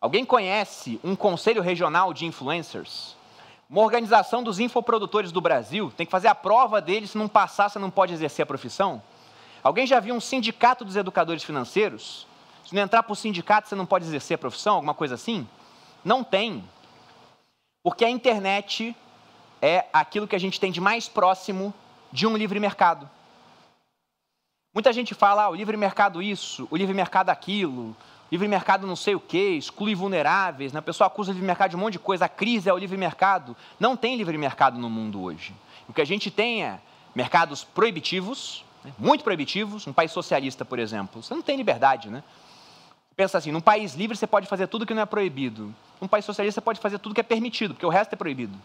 Alguém conhece um conselho regional de influencers? Uma organização dos infoprodutores do Brasil tem que fazer a prova deles, se não passar, você não pode exercer a profissão? Alguém já viu um sindicato dos educadores financeiros? Se não entrar para o sindicato, você não pode exercer a profissão, alguma coisa assim? Não tem. Porque a internet é aquilo que a gente tem de mais próximo de um livre mercado. Muita gente fala, ah, o livre mercado isso, o livre mercado aquilo, livre mercado não sei o quê, exclui vulneráveis, né? a pessoa acusa o livre mercado de um monte de coisa, a crise é o livre mercado. Não tem livre mercado no mundo hoje. O que a gente tem é mercados proibitivos, né? muito proibitivos, um país socialista, por exemplo, você não tem liberdade, né? Pensa assim, num país livre você pode fazer tudo que não é proibido. Num país socialista você pode fazer tudo que é permitido, porque o resto é proibido.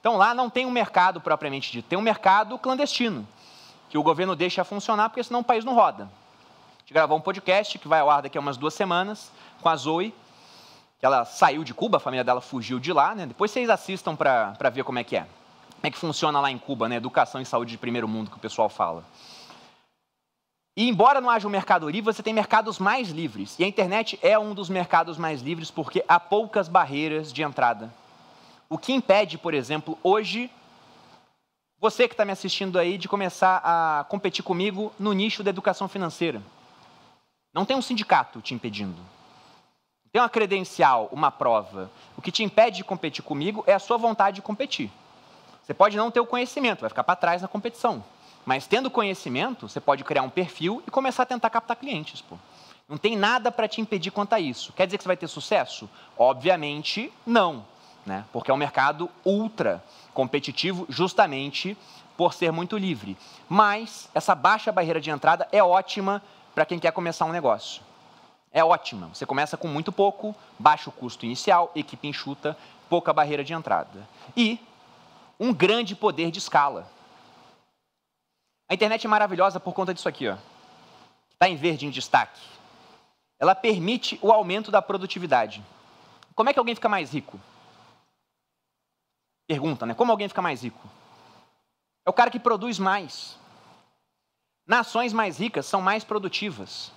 Então lá não tem um mercado propriamente dito, tem um mercado clandestino, que o governo deixa funcionar, porque senão o país não roda de gravar um podcast que vai ao ar daqui a umas duas semanas com a Zoe, que ela saiu de Cuba, a família dela fugiu de lá, né? Depois vocês assistam para ver como é que é. Como é que funciona lá em Cuba, né? Educação e saúde de primeiro mundo que o pessoal fala. E embora não haja um mercado livre, você tem mercados mais livres. E a internet é um dos mercados mais livres porque há poucas barreiras de entrada. O que impede, por exemplo, hoje, você que está me assistindo aí, de começar a competir comigo no nicho da educação financeira. Não tem um sindicato te impedindo. Não tem uma credencial, uma prova. O que te impede de competir comigo é a sua vontade de competir. Você pode não ter o conhecimento, vai ficar para trás na competição. Mas tendo conhecimento, você pode criar um perfil e começar a tentar captar clientes. Pô. Não tem nada para te impedir quanto a isso. Quer dizer que você vai ter sucesso? Obviamente não, né? porque é um mercado ultra competitivo, justamente por ser muito livre. Mas essa baixa barreira de entrada é ótima para quem quer começar um negócio. É ótima. Você começa com muito pouco, baixo custo inicial, equipe enxuta, pouca barreira de entrada. E um grande poder de escala. A internet é maravilhosa por conta disso aqui, ó. Está em verde em destaque. Ela permite o aumento da produtividade. Como é que alguém fica mais rico? Pergunta, né? Como alguém fica mais rico? É o cara que produz mais. Nações mais ricas são mais produtivas.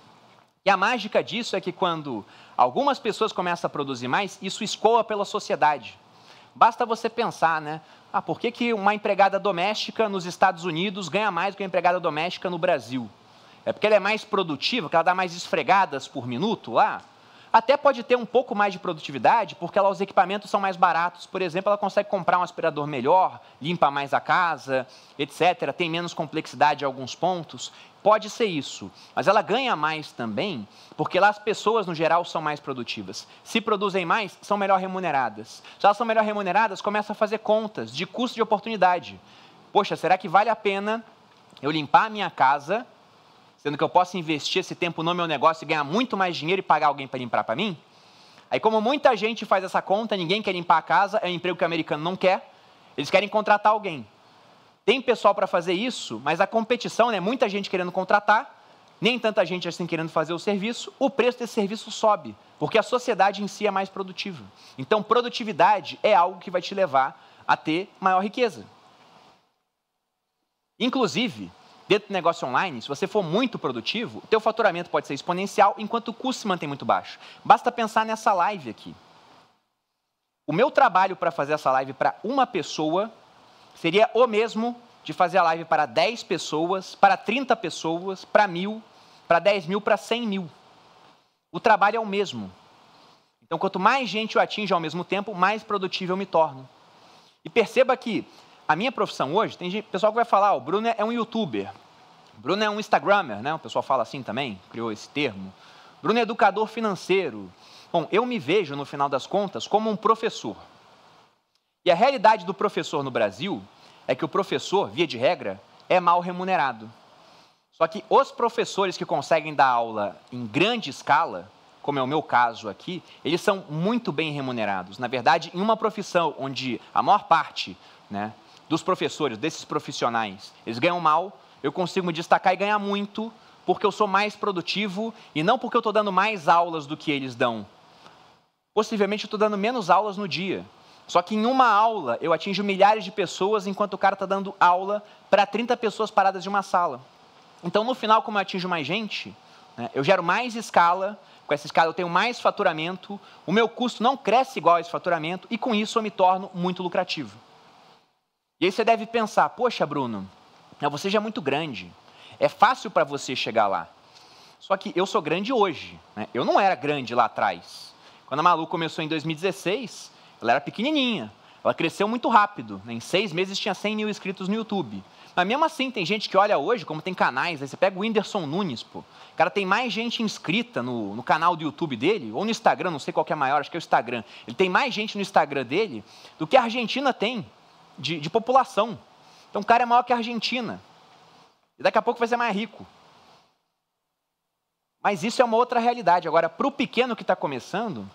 E a mágica disso é que quando algumas pessoas começam a produzir mais, isso escoa pela sociedade. Basta você pensar, né? Ah, por que, que uma empregada doméstica nos Estados Unidos ganha mais do que uma empregada doméstica no Brasil? É porque ela é mais produtiva, que ela dá mais esfregadas por minuto lá? até pode ter um pouco mais de produtividade, porque lá os equipamentos são mais baratos. Por exemplo, ela consegue comprar um aspirador melhor, limpa mais a casa, etc. Tem menos complexidade em alguns pontos. Pode ser isso, mas ela ganha mais também, porque lá as pessoas, no geral, são mais produtivas. Se produzem mais, são melhor remuneradas. Se elas são melhor remuneradas, começa a fazer contas de custo de oportunidade. Poxa, será que vale a pena eu limpar a minha casa sendo que eu posso investir esse tempo no meu negócio e ganhar muito mais dinheiro e pagar alguém para limpar para mim? Aí, como muita gente faz essa conta, ninguém quer limpar a casa, é um emprego que o americano não quer, eles querem contratar alguém. Tem pessoal para fazer isso, mas a competição, né, muita gente querendo contratar, nem tanta gente assim querendo fazer o serviço, o preço desse serviço sobe, porque a sociedade em si é mais produtiva. Então, produtividade é algo que vai te levar a ter maior riqueza. Inclusive, Dentro do negócio online, se você for muito produtivo, o teu faturamento pode ser exponencial enquanto o custo se mantém muito baixo. Basta pensar nessa live aqui. O meu trabalho para fazer essa live para uma pessoa seria o mesmo de fazer a live para 10 pessoas, para 30 pessoas, para mil, para 10 mil, para 100 mil. O trabalho é o mesmo. Então, quanto mais gente eu atinjo ao mesmo tempo, mais produtivo eu me torno. E perceba que a minha profissão hoje, tem gente, pessoal que vai falar, ah, o Bruno é, é um youtuber, o Bruno é um instagrammer, né? O pessoal fala assim também, criou esse termo. Bruno é educador financeiro. Bom, eu me vejo, no final das contas, como um professor. E a realidade do professor no Brasil é que o professor, via de regra, é mal remunerado. Só que os professores que conseguem dar aula em grande escala, como é o meu caso aqui, eles são muito bem remunerados. Na verdade, em uma profissão onde a maior parte né, dos professores, desses profissionais. Eles ganham mal, eu consigo me destacar e ganhar muito, porque eu sou mais produtivo e não porque eu estou dando mais aulas do que eles dão. Possivelmente eu estou dando menos aulas no dia. Só que em uma aula eu atinjo milhares de pessoas, enquanto o cara está dando aula para 30 pessoas paradas de uma sala. Então, no final, como eu atinjo mais gente, né, eu gero mais escala, com essa escala eu tenho mais faturamento, o meu custo não cresce igual a esse faturamento, e com isso eu me torno muito lucrativo. E aí você deve pensar: poxa, Bruno, você já é muito grande, é fácil para você chegar lá. Só que eu sou grande hoje, né? eu não era grande lá atrás. Quando a Malu começou em 2016, ela era pequenininha, ela cresceu muito rápido, né? em seis meses tinha 100 mil inscritos no YouTube. Mas mesmo assim, tem gente que olha hoje, como tem canais, aí você pega o Whindersson Nunes, pô. O cara tem mais gente inscrita no, no canal do YouTube dele, ou no Instagram, não sei qual é maior, acho que é o Instagram. Ele tem mais gente no Instagram dele do que a Argentina tem de, de população. Então o cara é maior que a Argentina. E daqui a pouco vai ser mais rico. Mas isso é uma outra realidade. Agora, para o pequeno que está começando,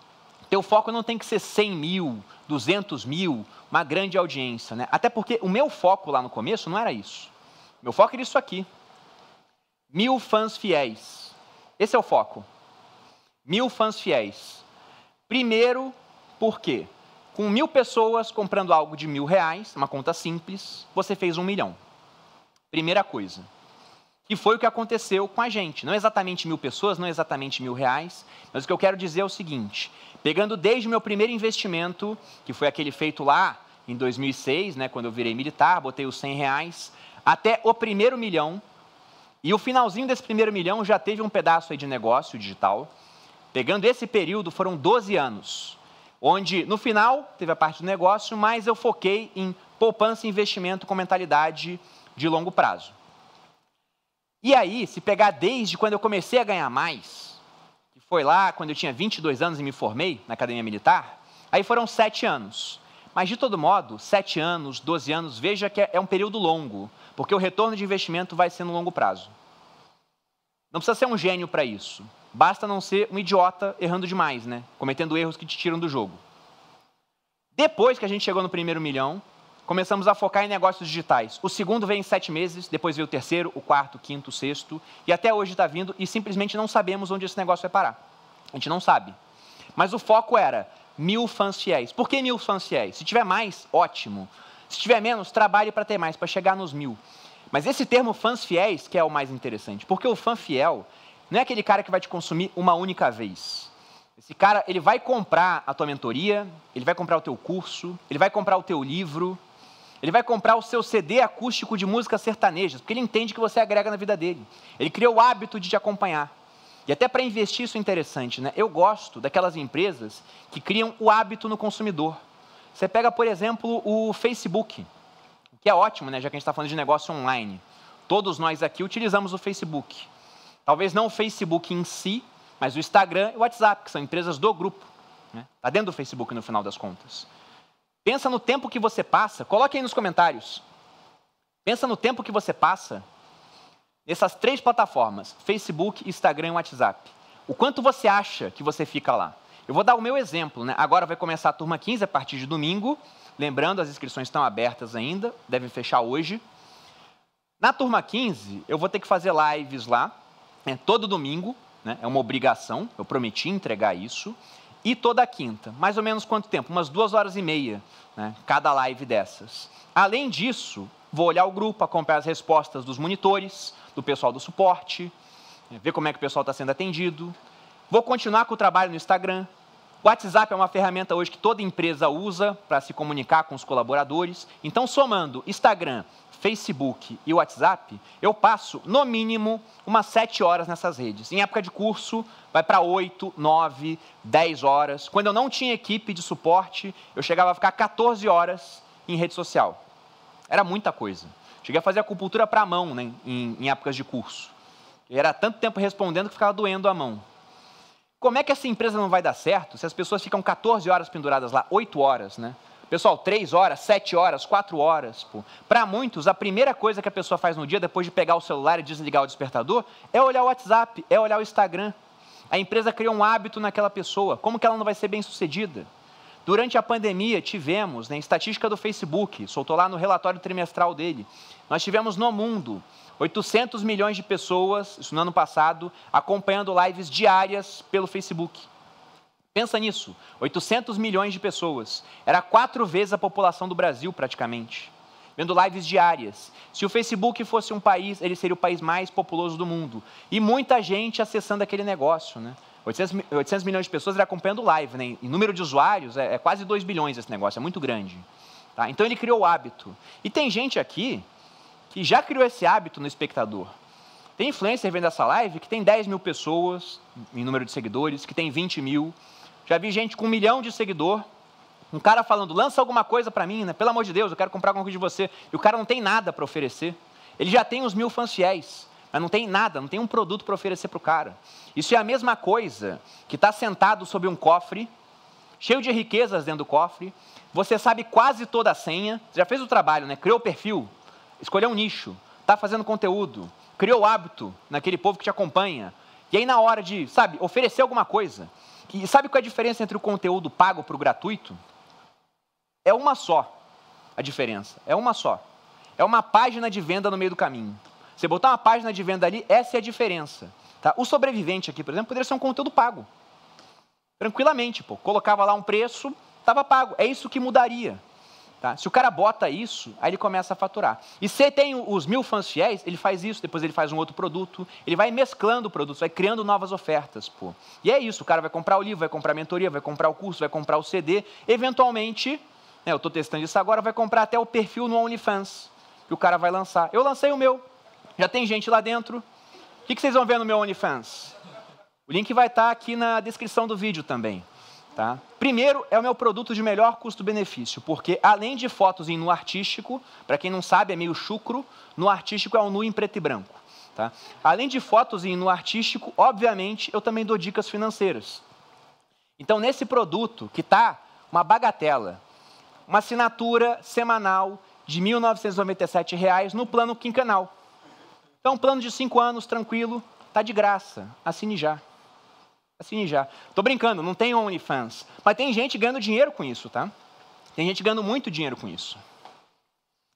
teu foco não tem que ser 100 mil, 200 mil, uma grande audiência. Né? Até porque o meu foco lá no começo não era isso. Meu foco era isso aqui. Mil fãs fiéis. Esse é o foco. Mil fãs fiéis. Primeiro, por quê? Com mil pessoas comprando algo de mil reais, uma conta simples, você fez um milhão. Primeira coisa. E foi o que aconteceu com a gente. Não exatamente mil pessoas, não exatamente mil reais, mas o que eu quero dizer é o seguinte: pegando desde o meu primeiro investimento, que foi aquele feito lá em 2006, né, quando eu virei militar, botei os 100 reais, até o primeiro milhão, e o finalzinho desse primeiro milhão já teve um pedaço aí de negócio digital. Pegando esse período, foram 12 anos onde no final teve a parte do negócio, mas eu foquei em poupança e investimento com mentalidade de longo prazo. E aí, se pegar desde quando eu comecei a ganhar mais, que foi lá quando eu tinha 22 anos e me formei na academia militar, aí foram sete anos. Mas de todo modo, sete anos, 12 anos, veja que é, é um período longo, porque o retorno de investimento vai ser no longo prazo. Não precisa ser um gênio para isso. Basta não ser um idiota errando demais, né? Cometendo erros que te tiram do jogo. Depois que a gente chegou no primeiro milhão, começamos a focar em negócios digitais. O segundo vem em sete meses, depois veio o terceiro, o quarto, o quinto, o sexto, e até hoje está vindo e simplesmente não sabemos onde esse negócio vai parar. A gente não sabe. Mas o foco era mil fãs fiéis. Por que mil fãs fiéis? Se tiver mais, ótimo. Se tiver menos, trabalhe para ter mais, para chegar nos mil. Mas esse termo fãs fiéis que é o mais interessante, porque o fã fiel não é aquele cara que vai te consumir uma única vez. Esse cara, ele vai comprar a tua mentoria, ele vai comprar o teu curso, ele vai comprar o teu livro, ele vai comprar o seu CD acústico de música sertanejas, porque ele entende que você agrega na vida dele. Ele cria o hábito de te acompanhar. E até para investir isso é interessante, né? Eu gosto daquelas empresas que criam o hábito no consumidor. Você pega, por exemplo, o Facebook, que é ótimo, né? Já que a gente está falando de negócio online. Todos nós aqui utilizamos o Facebook. Talvez não o Facebook em si, mas o Instagram e o WhatsApp, que são empresas do grupo. Né? Está dentro do Facebook no final das contas. Pensa no tempo que você passa, coloque aí nos comentários. Pensa no tempo que você passa nessas três plataformas, Facebook, Instagram e WhatsApp. O quanto você acha que você fica lá? Eu vou dar o meu exemplo, né? Agora vai começar a turma 15 a partir de domingo. Lembrando, as inscrições estão abertas ainda, devem fechar hoje. Na turma 15, eu vou ter que fazer lives lá, é todo domingo, né? é uma obrigação, eu prometi entregar isso, e toda quinta. Mais ou menos quanto tempo? Umas duas horas e meia, né? cada live dessas. Além disso, vou olhar o grupo, acompanhar as respostas dos monitores, do pessoal do suporte, né? ver como é que o pessoal está sendo atendido. Vou continuar com o trabalho no Instagram. O WhatsApp é uma ferramenta hoje que toda empresa usa para se comunicar com os colaboradores. Então, somando Instagram, Facebook e WhatsApp, eu passo, no mínimo, umas sete horas nessas redes. Em época de curso, vai para oito, nove, dez horas. Quando eu não tinha equipe de suporte, eu chegava a ficar 14 horas em rede social. Era muita coisa. Cheguei a fazer acupuntura para a mão né, em, em épocas de curso. Era tanto tempo respondendo que ficava doendo a mão. Como é que essa empresa não vai dar certo se as pessoas ficam 14 horas penduradas lá, 8 horas, né? Pessoal, três horas, sete horas, quatro horas. Para muitos, a primeira coisa que a pessoa faz no dia, depois de pegar o celular e desligar o despertador, é olhar o WhatsApp, é olhar o Instagram. A empresa criou um hábito naquela pessoa. Como que ela não vai ser bem sucedida? Durante a pandemia, tivemos, né, estatística do Facebook, soltou lá no relatório trimestral dele, nós tivemos no mundo 800 milhões de pessoas, isso no ano passado, acompanhando lives diárias pelo Facebook. Pensa nisso, 800 milhões de pessoas, era quatro vezes a população do Brasil praticamente, vendo lives diárias. Se o Facebook fosse um país, ele seria o país mais populoso do mundo. E muita gente acessando aquele negócio, né? 800, 800 milhões de pessoas acompanhando live, né? Em número de usuários, é, é quase 2 bilhões esse negócio, é muito grande. Tá? Então ele criou o hábito. E tem gente aqui que já criou esse hábito no espectador. Tem influencer vendo essa live que tem 10 mil pessoas em número de seguidores, que tem 20 mil, já vi gente com um milhão de seguidor, um cara falando, lança alguma coisa para mim, né? pelo amor de Deus, eu quero comprar alguma coisa de você. E o cara não tem nada para oferecer. Ele já tem os mil fãs fiéis, mas não tem nada, não tem um produto para oferecer para o cara. Isso é a mesma coisa que está sentado sobre um cofre, cheio de riquezas dentro do cofre, você sabe quase toda a senha, você já fez o trabalho, né? criou o perfil, escolheu um nicho, está fazendo conteúdo, criou hábito naquele povo que te acompanha, e aí na hora de, sabe, oferecer alguma coisa, e sabe qual é a diferença entre o conteúdo pago para o gratuito? É uma só a diferença. É uma só. É uma página de venda no meio do caminho. Você botar uma página de venda ali, essa é a diferença. Tá? O sobrevivente aqui, por exemplo, poderia ser um conteúdo pago. Tranquilamente, pô. Colocava lá um preço, estava pago. É isso que mudaria. Tá? Se o cara bota isso, aí ele começa a faturar. E se tem os mil fãs fiéis, ele faz isso, depois ele faz um outro produto, ele vai mesclando produtos, vai criando novas ofertas. Pô. E é isso, o cara vai comprar o livro, vai comprar a mentoria, vai comprar o curso, vai comprar o CD, eventualmente, né, eu estou testando isso agora, vai comprar até o perfil no OnlyFans, que o cara vai lançar. Eu lancei o meu, já tem gente lá dentro. O que, vocês vão ver no meu OnlyFans? O link vai estar tá aqui na descrição do vídeo também. Tá? Primeiro, é o meu produto de melhor custo-benefício, porque além de fotos em nu artístico, para quem não sabe é meio chucro, nu artístico é um nu em preto e branco. Tá? Além de fotos em nu artístico, obviamente eu também dou dicas financeiras. Então, nesse produto, que está uma bagatela, uma assinatura semanal de R$ 1.997 no plano quinquenal. Então, plano de cinco anos, tranquilo, tá de graça, assine já assim já. Tô brincando, não tem OnlyFans. Mas tem gente ganhando dinheiro com isso, tá? Tem gente ganhando muito dinheiro com isso.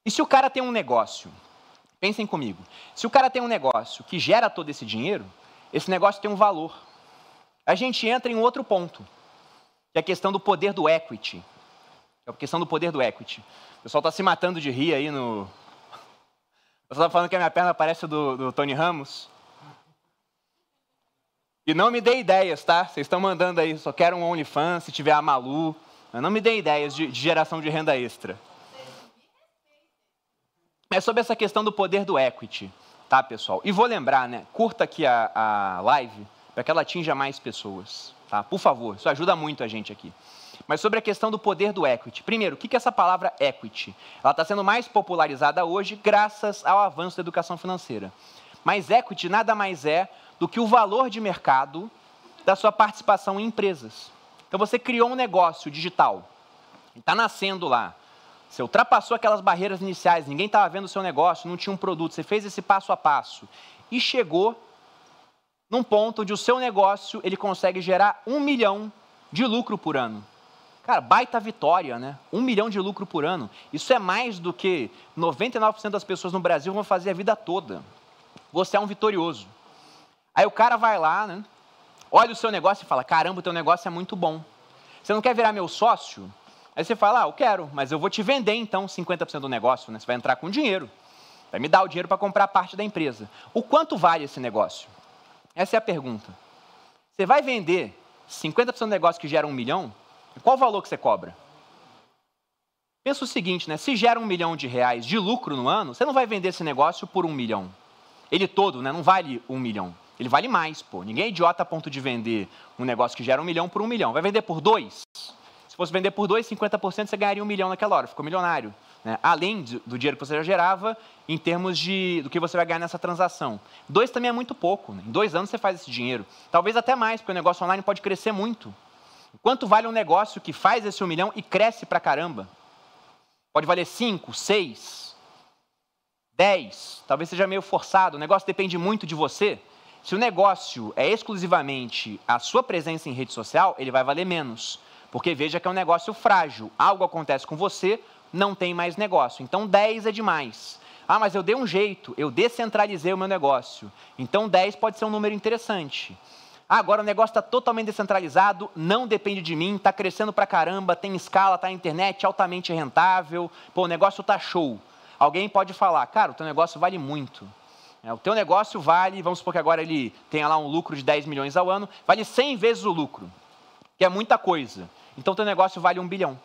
E se o cara tem um negócio? Pensem comigo. Se o cara tem um negócio que gera todo esse dinheiro, esse negócio tem um valor. A gente entra em outro ponto, que é a questão do poder do equity. É a questão do poder do equity. O pessoal está se matando de rir aí no. O pessoal está falando que a minha perna parece do, do Tony Ramos. E não me dê ideias, tá? Vocês estão mandando aí, só quero um OnlyFans, se tiver a Malu. não me dê ideias de, de geração de renda extra. É sobre essa questão do poder do equity, tá, pessoal? E vou lembrar, né? Curta aqui a, a live para que ela atinja mais pessoas, tá? Por favor, isso ajuda muito a gente aqui. Mas sobre a questão do poder do equity. Primeiro, o que é essa palavra equity? Ela está sendo mais popularizada hoje graças ao avanço da educação financeira. Mas equity nada mais é do que o valor de mercado da sua participação em empresas. Então você criou um negócio digital, está nascendo lá. Você ultrapassou aquelas barreiras iniciais, ninguém estava vendo o seu negócio, não tinha um produto, você fez esse passo a passo e chegou num ponto onde o seu negócio ele consegue gerar um milhão de lucro por ano. Cara, baita vitória, né? Um milhão de lucro por ano. Isso é mais do que 99% das pessoas no Brasil vão fazer a vida toda. Você é um vitorioso. Aí o cara vai lá, né? Olha o seu negócio e fala: caramba, o teu negócio é muito bom. Você não quer virar meu sócio? Aí você fala: ah, eu quero, mas eu vou te vender então 50% do negócio, né? Você vai entrar com dinheiro. Vai me dar o dinheiro para comprar parte da empresa. O quanto vale esse negócio? Essa é a pergunta. Você vai vender 50% do negócio que gera um milhão? Qual o valor que você cobra? Pensa o seguinte, né? Se gera um milhão de reais de lucro no ano, você não vai vender esse negócio por um milhão. Ele todo, né? Não vale um milhão. Ele vale mais, pô. Ninguém é idiota a ponto de vender um negócio que gera um milhão por um milhão. Vai vender por dois? Se fosse vender por dois, 50% você ganharia um milhão naquela hora, ficou milionário. Né? Além do dinheiro que você já gerava, em termos de do que você vai ganhar nessa transação. Dois também é muito pouco. Né? Em dois anos você faz esse dinheiro. Talvez até mais, porque o negócio online pode crescer muito. Quanto vale um negócio que faz esse um milhão e cresce pra caramba? Pode valer cinco, seis, dez. talvez seja meio forçado. O negócio depende muito de você. Se o negócio é exclusivamente a sua presença em rede social, ele vai valer menos. Porque veja que é um negócio frágil. Algo acontece com você, não tem mais negócio. Então 10 é demais. Ah, mas eu dei um jeito, eu descentralizei o meu negócio. Então 10 pode ser um número interessante. Ah, agora o negócio está totalmente descentralizado, não depende de mim, está crescendo pra caramba, tem escala, está na internet, altamente rentável, pô, o negócio está show. Alguém pode falar, cara, o teu negócio vale muito. É, o teu negócio vale, vamos supor que agora ele tenha lá um lucro de 10 milhões ao ano, vale 100 vezes o lucro, que é muita coisa. Então, teu negócio vale um bilhão.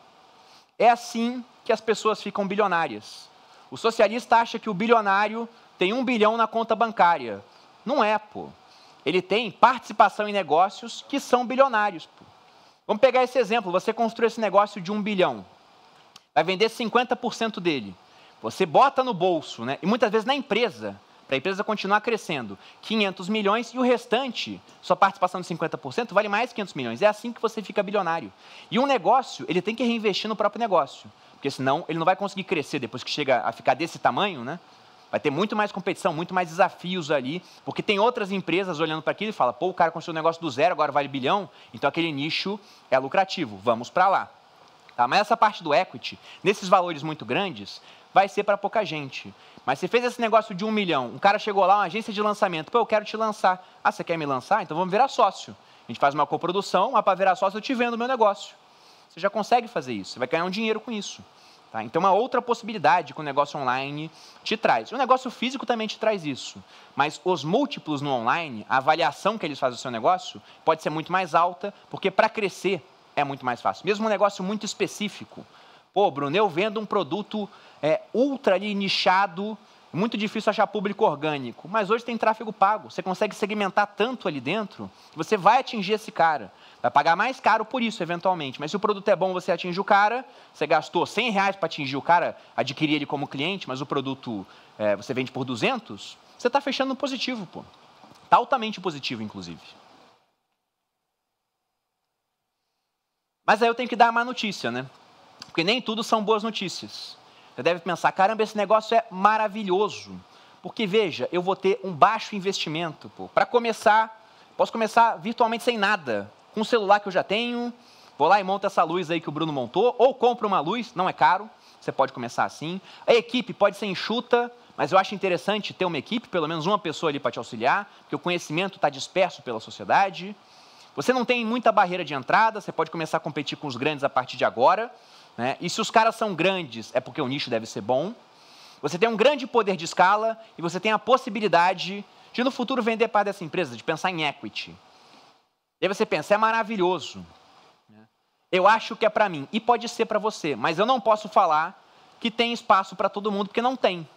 É assim que as pessoas ficam bilionárias. O socialista acha que o bilionário tem um bilhão na conta bancária. Não é, pô. Ele tem participação em negócios que são bilionários. Pô. Vamos pegar esse exemplo. Você construiu esse negócio de um bilhão. Vai vender 50% dele. Você bota no bolso, né? E muitas vezes na empresa para a empresa continuar crescendo, 500 milhões e o restante, sua participação de 50%, vale mais 500 milhões. É assim que você fica bilionário. E um negócio, ele tem que reinvestir no próprio negócio, porque senão ele não vai conseguir crescer depois que chega a ficar desse tamanho, né? Vai ter muito mais competição, muito mais desafios ali, porque tem outras empresas olhando para aquilo e fala: pô, o cara construiu um negócio do zero, agora vale bilhão, então aquele nicho é lucrativo, vamos para lá. Tá? Mas essa parte do equity, nesses valores muito grandes, vai ser para pouca gente. Mas você fez esse negócio de um milhão, um cara chegou lá, uma agência de lançamento, pô, eu quero te lançar. Ah, você quer me lançar? Então vamos virar sócio. A gente faz uma coprodução, mas para virar sócio eu te vendo o meu negócio. Você já consegue fazer isso, você vai ganhar um dinheiro com isso. Tá? Então, uma é outra possibilidade que o negócio online te traz. O negócio físico também te traz isso. Mas os múltiplos no online, a avaliação que eles fazem do seu negócio, pode ser muito mais alta, porque para crescer é muito mais fácil. Mesmo um negócio muito específico, Pô, Bruno, eu vendo um produto é, ultra nichado, muito difícil achar público orgânico. Mas hoje tem tráfego pago. Você consegue segmentar tanto ali dentro, você vai atingir esse cara. Vai pagar mais caro por isso, eventualmente. Mas se o produto é bom, você atinge o cara. Você gastou 100 reais para atingir o cara, adquirir ele como cliente, mas o produto é, você vende por 200, você está fechando no positivo, pô. Está altamente positivo, inclusive. Mas aí eu tenho que dar a má notícia, né? porque nem tudo são boas notícias. Você deve pensar: caramba, esse negócio é maravilhoso. Porque veja, eu vou ter um baixo investimento. Para começar, posso começar virtualmente sem nada. Com o celular que eu já tenho, vou lá e monto essa luz aí que o Bruno montou, ou compro uma luz, não é caro, você pode começar assim. A equipe pode ser enxuta, mas eu acho interessante ter uma equipe, pelo menos uma pessoa ali para te auxiliar, porque o conhecimento está disperso pela sociedade. Você não tem muita barreira de entrada, você pode começar a competir com os grandes a partir de agora. Né? E se os caras são grandes, é porque o nicho deve ser bom. Você tem um grande poder de escala e você tem a possibilidade de, no futuro, vender parte dessa empresa, de pensar em equity. E aí você pensa, é maravilhoso. Né? Eu acho que é para mim. E pode ser para você, mas eu não posso falar que tem espaço para todo mundo, porque não tem.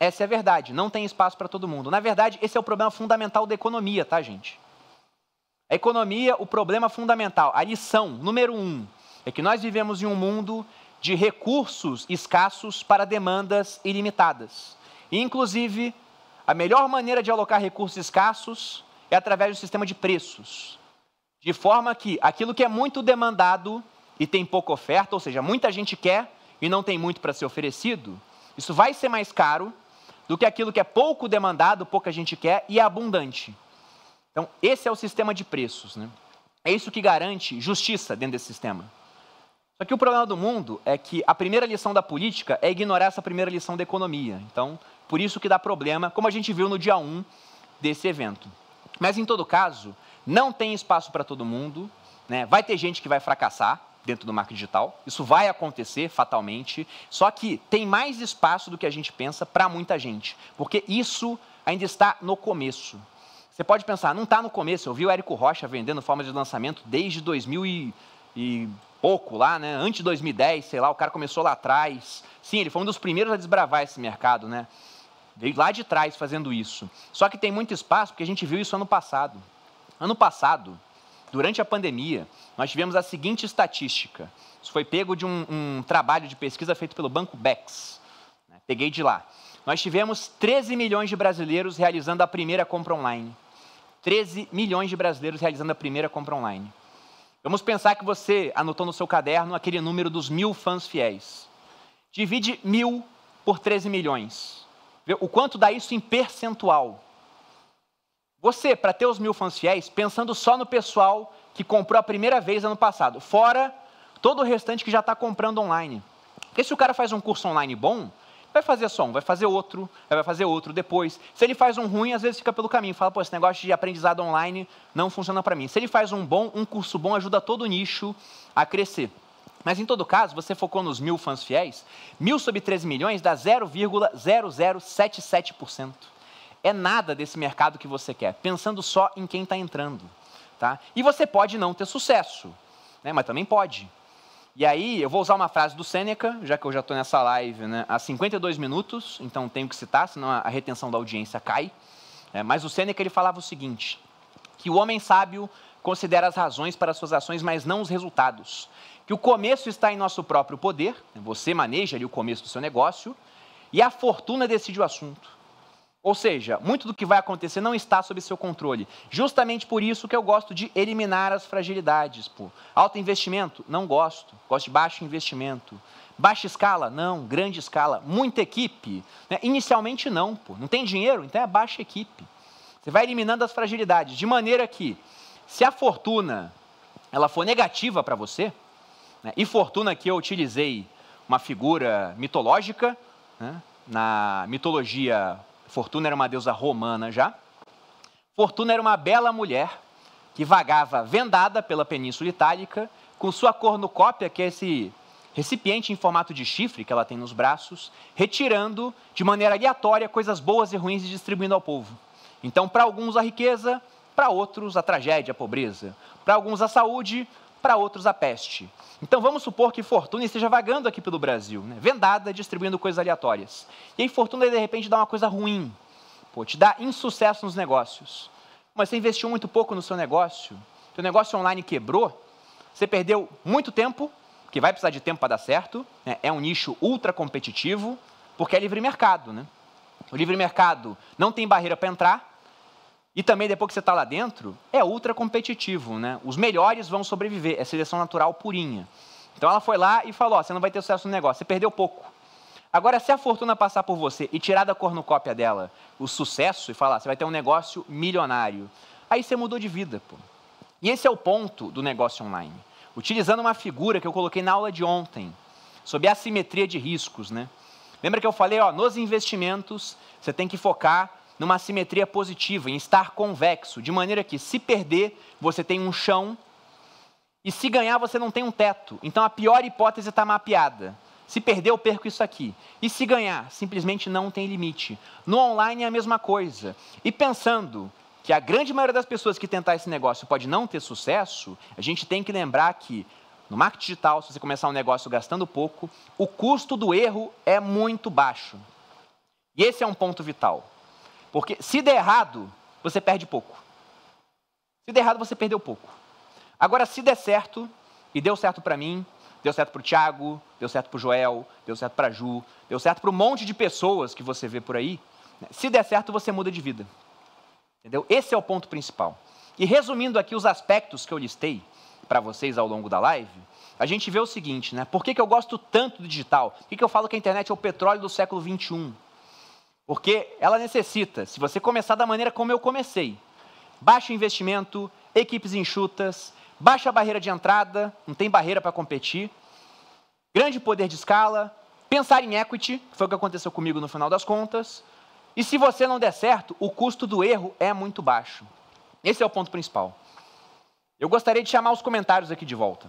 Essa é a verdade, não tem espaço para todo mundo. Na verdade, esse é o problema fundamental da economia, tá, gente? A economia, o problema fundamental, a lição número um é que nós vivemos em um mundo de recursos escassos para demandas ilimitadas. E, inclusive, a melhor maneira de alocar recursos escassos é através do sistema de preços. De forma que aquilo que é muito demandado e tem pouca oferta, ou seja, muita gente quer e não tem muito para ser oferecido, isso vai ser mais caro do que aquilo que é pouco demandado, pouca gente quer e é abundante. Então, esse é o sistema de preços. Né? É isso que garante justiça dentro desse sistema. Só que o problema do mundo é que a primeira lição da política é ignorar essa primeira lição da economia. Então, por isso que dá problema, como a gente viu no dia 1 desse evento. Mas, em todo caso, não tem espaço para todo mundo. Né? Vai ter gente que vai fracassar dentro do marco digital. Isso vai acontecer fatalmente. Só que tem mais espaço do que a gente pensa para muita gente. Porque isso ainda está no começo. Você pode pensar, não está no começo. Eu vi o Érico Rocha vendendo forma de lançamento desde 2000 e e pouco lá, né? Antes de 2010, sei lá, o cara começou lá atrás. Sim, ele foi um dos primeiros a desbravar esse mercado, né? Veio lá de trás fazendo isso. Só que tem muito espaço porque a gente viu isso ano passado. Ano passado, durante a pandemia, nós tivemos a seguinte estatística. Isso foi pego de um, um trabalho de pesquisa feito pelo Banco Bex. Né, peguei de lá. Nós tivemos 13 milhões de brasileiros realizando a primeira compra online. 13 milhões de brasileiros realizando a primeira compra online. Vamos pensar que você anotou no seu caderno aquele número dos mil fãs fiéis. Divide mil por 13 milhões. O quanto dá isso em percentual? Você, para ter os mil fãs fiéis, pensando só no pessoal que comprou a primeira vez ano passado, fora todo o restante que já está comprando online. Porque se o cara faz um curso online bom, Vai fazer só um, vai fazer outro, vai fazer outro depois. Se ele faz um ruim, às vezes fica pelo caminho. Fala, pô, esse negócio de aprendizado online não funciona para mim. Se ele faz um bom, um curso bom ajuda todo o nicho a crescer. Mas em todo caso, você focou nos mil fãs fiéis, mil sobre 13 milhões dá 0,0077%. É nada desse mercado que você quer, pensando só em quem está entrando. Tá? E você pode não ter sucesso, né? mas também pode. E aí, eu vou usar uma frase do Sêneca, já que eu já estou nessa live né, há 52 minutos, então tenho que citar, senão a retenção da audiência cai. É, mas o Sêneca ele falava o seguinte: que o homem sábio considera as razões para suas ações, mas não os resultados. Que o começo está em nosso próprio poder, você maneja ali o começo do seu negócio, e a fortuna decide o assunto. Ou seja, muito do que vai acontecer não está sob seu controle. Justamente por isso que eu gosto de eliminar as fragilidades. Pô. Alto investimento? Não gosto. Gosto de baixo investimento. Baixa escala? Não. Grande escala. Muita equipe? Né? Inicialmente não. Pô. Não tem dinheiro? Então é baixa equipe. Você vai eliminando as fragilidades. De maneira que, se a fortuna ela for negativa para você, né? e fortuna que eu utilizei uma figura mitológica, né? na mitologia Fortuna era uma deusa romana já. Fortuna era uma bela mulher que vagava vendada pela Península Itálica, com sua cornucópia, que é esse recipiente em formato de chifre que ela tem nos braços, retirando de maneira aleatória coisas boas e ruins e distribuindo ao povo. Então, para alguns a riqueza, para outros a tragédia, a pobreza. Para alguns a saúde, para outros a peste. Então vamos supor que Fortuna esteja vagando aqui pelo Brasil, né? vendada, distribuindo coisas aleatórias. E aí Fortuna de repente dá uma coisa ruim, pô, te dá insucesso nos negócios. Mas você investiu muito pouco no seu negócio, seu negócio online quebrou, você perdeu muito tempo, que vai precisar de tempo para dar certo, né? é um nicho ultra competitivo, porque é livre mercado, né? O livre mercado não tem barreira para entrar, e também, depois que você está lá dentro, é ultra competitivo, né? Os melhores vão sobreviver, é seleção natural purinha. Então ela foi lá e falou: ó, você não vai ter sucesso no negócio, você perdeu pouco. Agora, se a fortuna passar por você e tirar da cornucópia dela o sucesso e falar, você vai ter um negócio milionário. Aí você mudou de vida, pô. E esse é o ponto do negócio online. Utilizando uma figura que eu coloquei na aula de ontem, sobre a assimetria de riscos, né? Lembra que eu falei, ó, nos investimentos você tem que focar numa simetria positiva, em estar convexo, de maneira que se perder, você tem um chão e se ganhar, você não tem um teto. Então a pior hipótese está mapeada. Se perder, eu perco isso aqui. E se ganhar, simplesmente não tem limite. No online é a mesma coisa. E pensando que a grande maioria das pessoas que tentar esse negócio pode não ter sucesso, a gente tem que lembrar que no marketing digital, se você começar um negócio gastando pouco, o custo do erro é muito baixo. E esse é um ponto vital. Porque se der errado, você perde pouco. Se der errado, você perdeu pouco. Agora, se der certo, e deu certo para mim, deu certo para o Tiago, deu certo para o Joel, deu certo para Ju, deu certo para um monte de pessoas que você vê por aí, né, se der certo, você muda de vida. Entendeu? Esse é o ponto principal. E resumindo aqui os aspectos que eu listei para vocês ao longo da live, a gente vê o seguinte, né? Por que, que eu gosto tanto do digital? Por que, que eu falo que a internet é o petróleo do século XXI? Porque ela necessita, se você começar da maneira como eu comecei, baixo investimento, equipes enxutas, baixa barreira de entrada, não tem barreira para competir, grande poder de escala, pensar em equity, que foi o que aconteceu comigo no final das contas, e se você não der certo, o custo do erro é muito baixo. Esse é o ponto principal. Eu gostaria de chamar os comentários aqui de volta,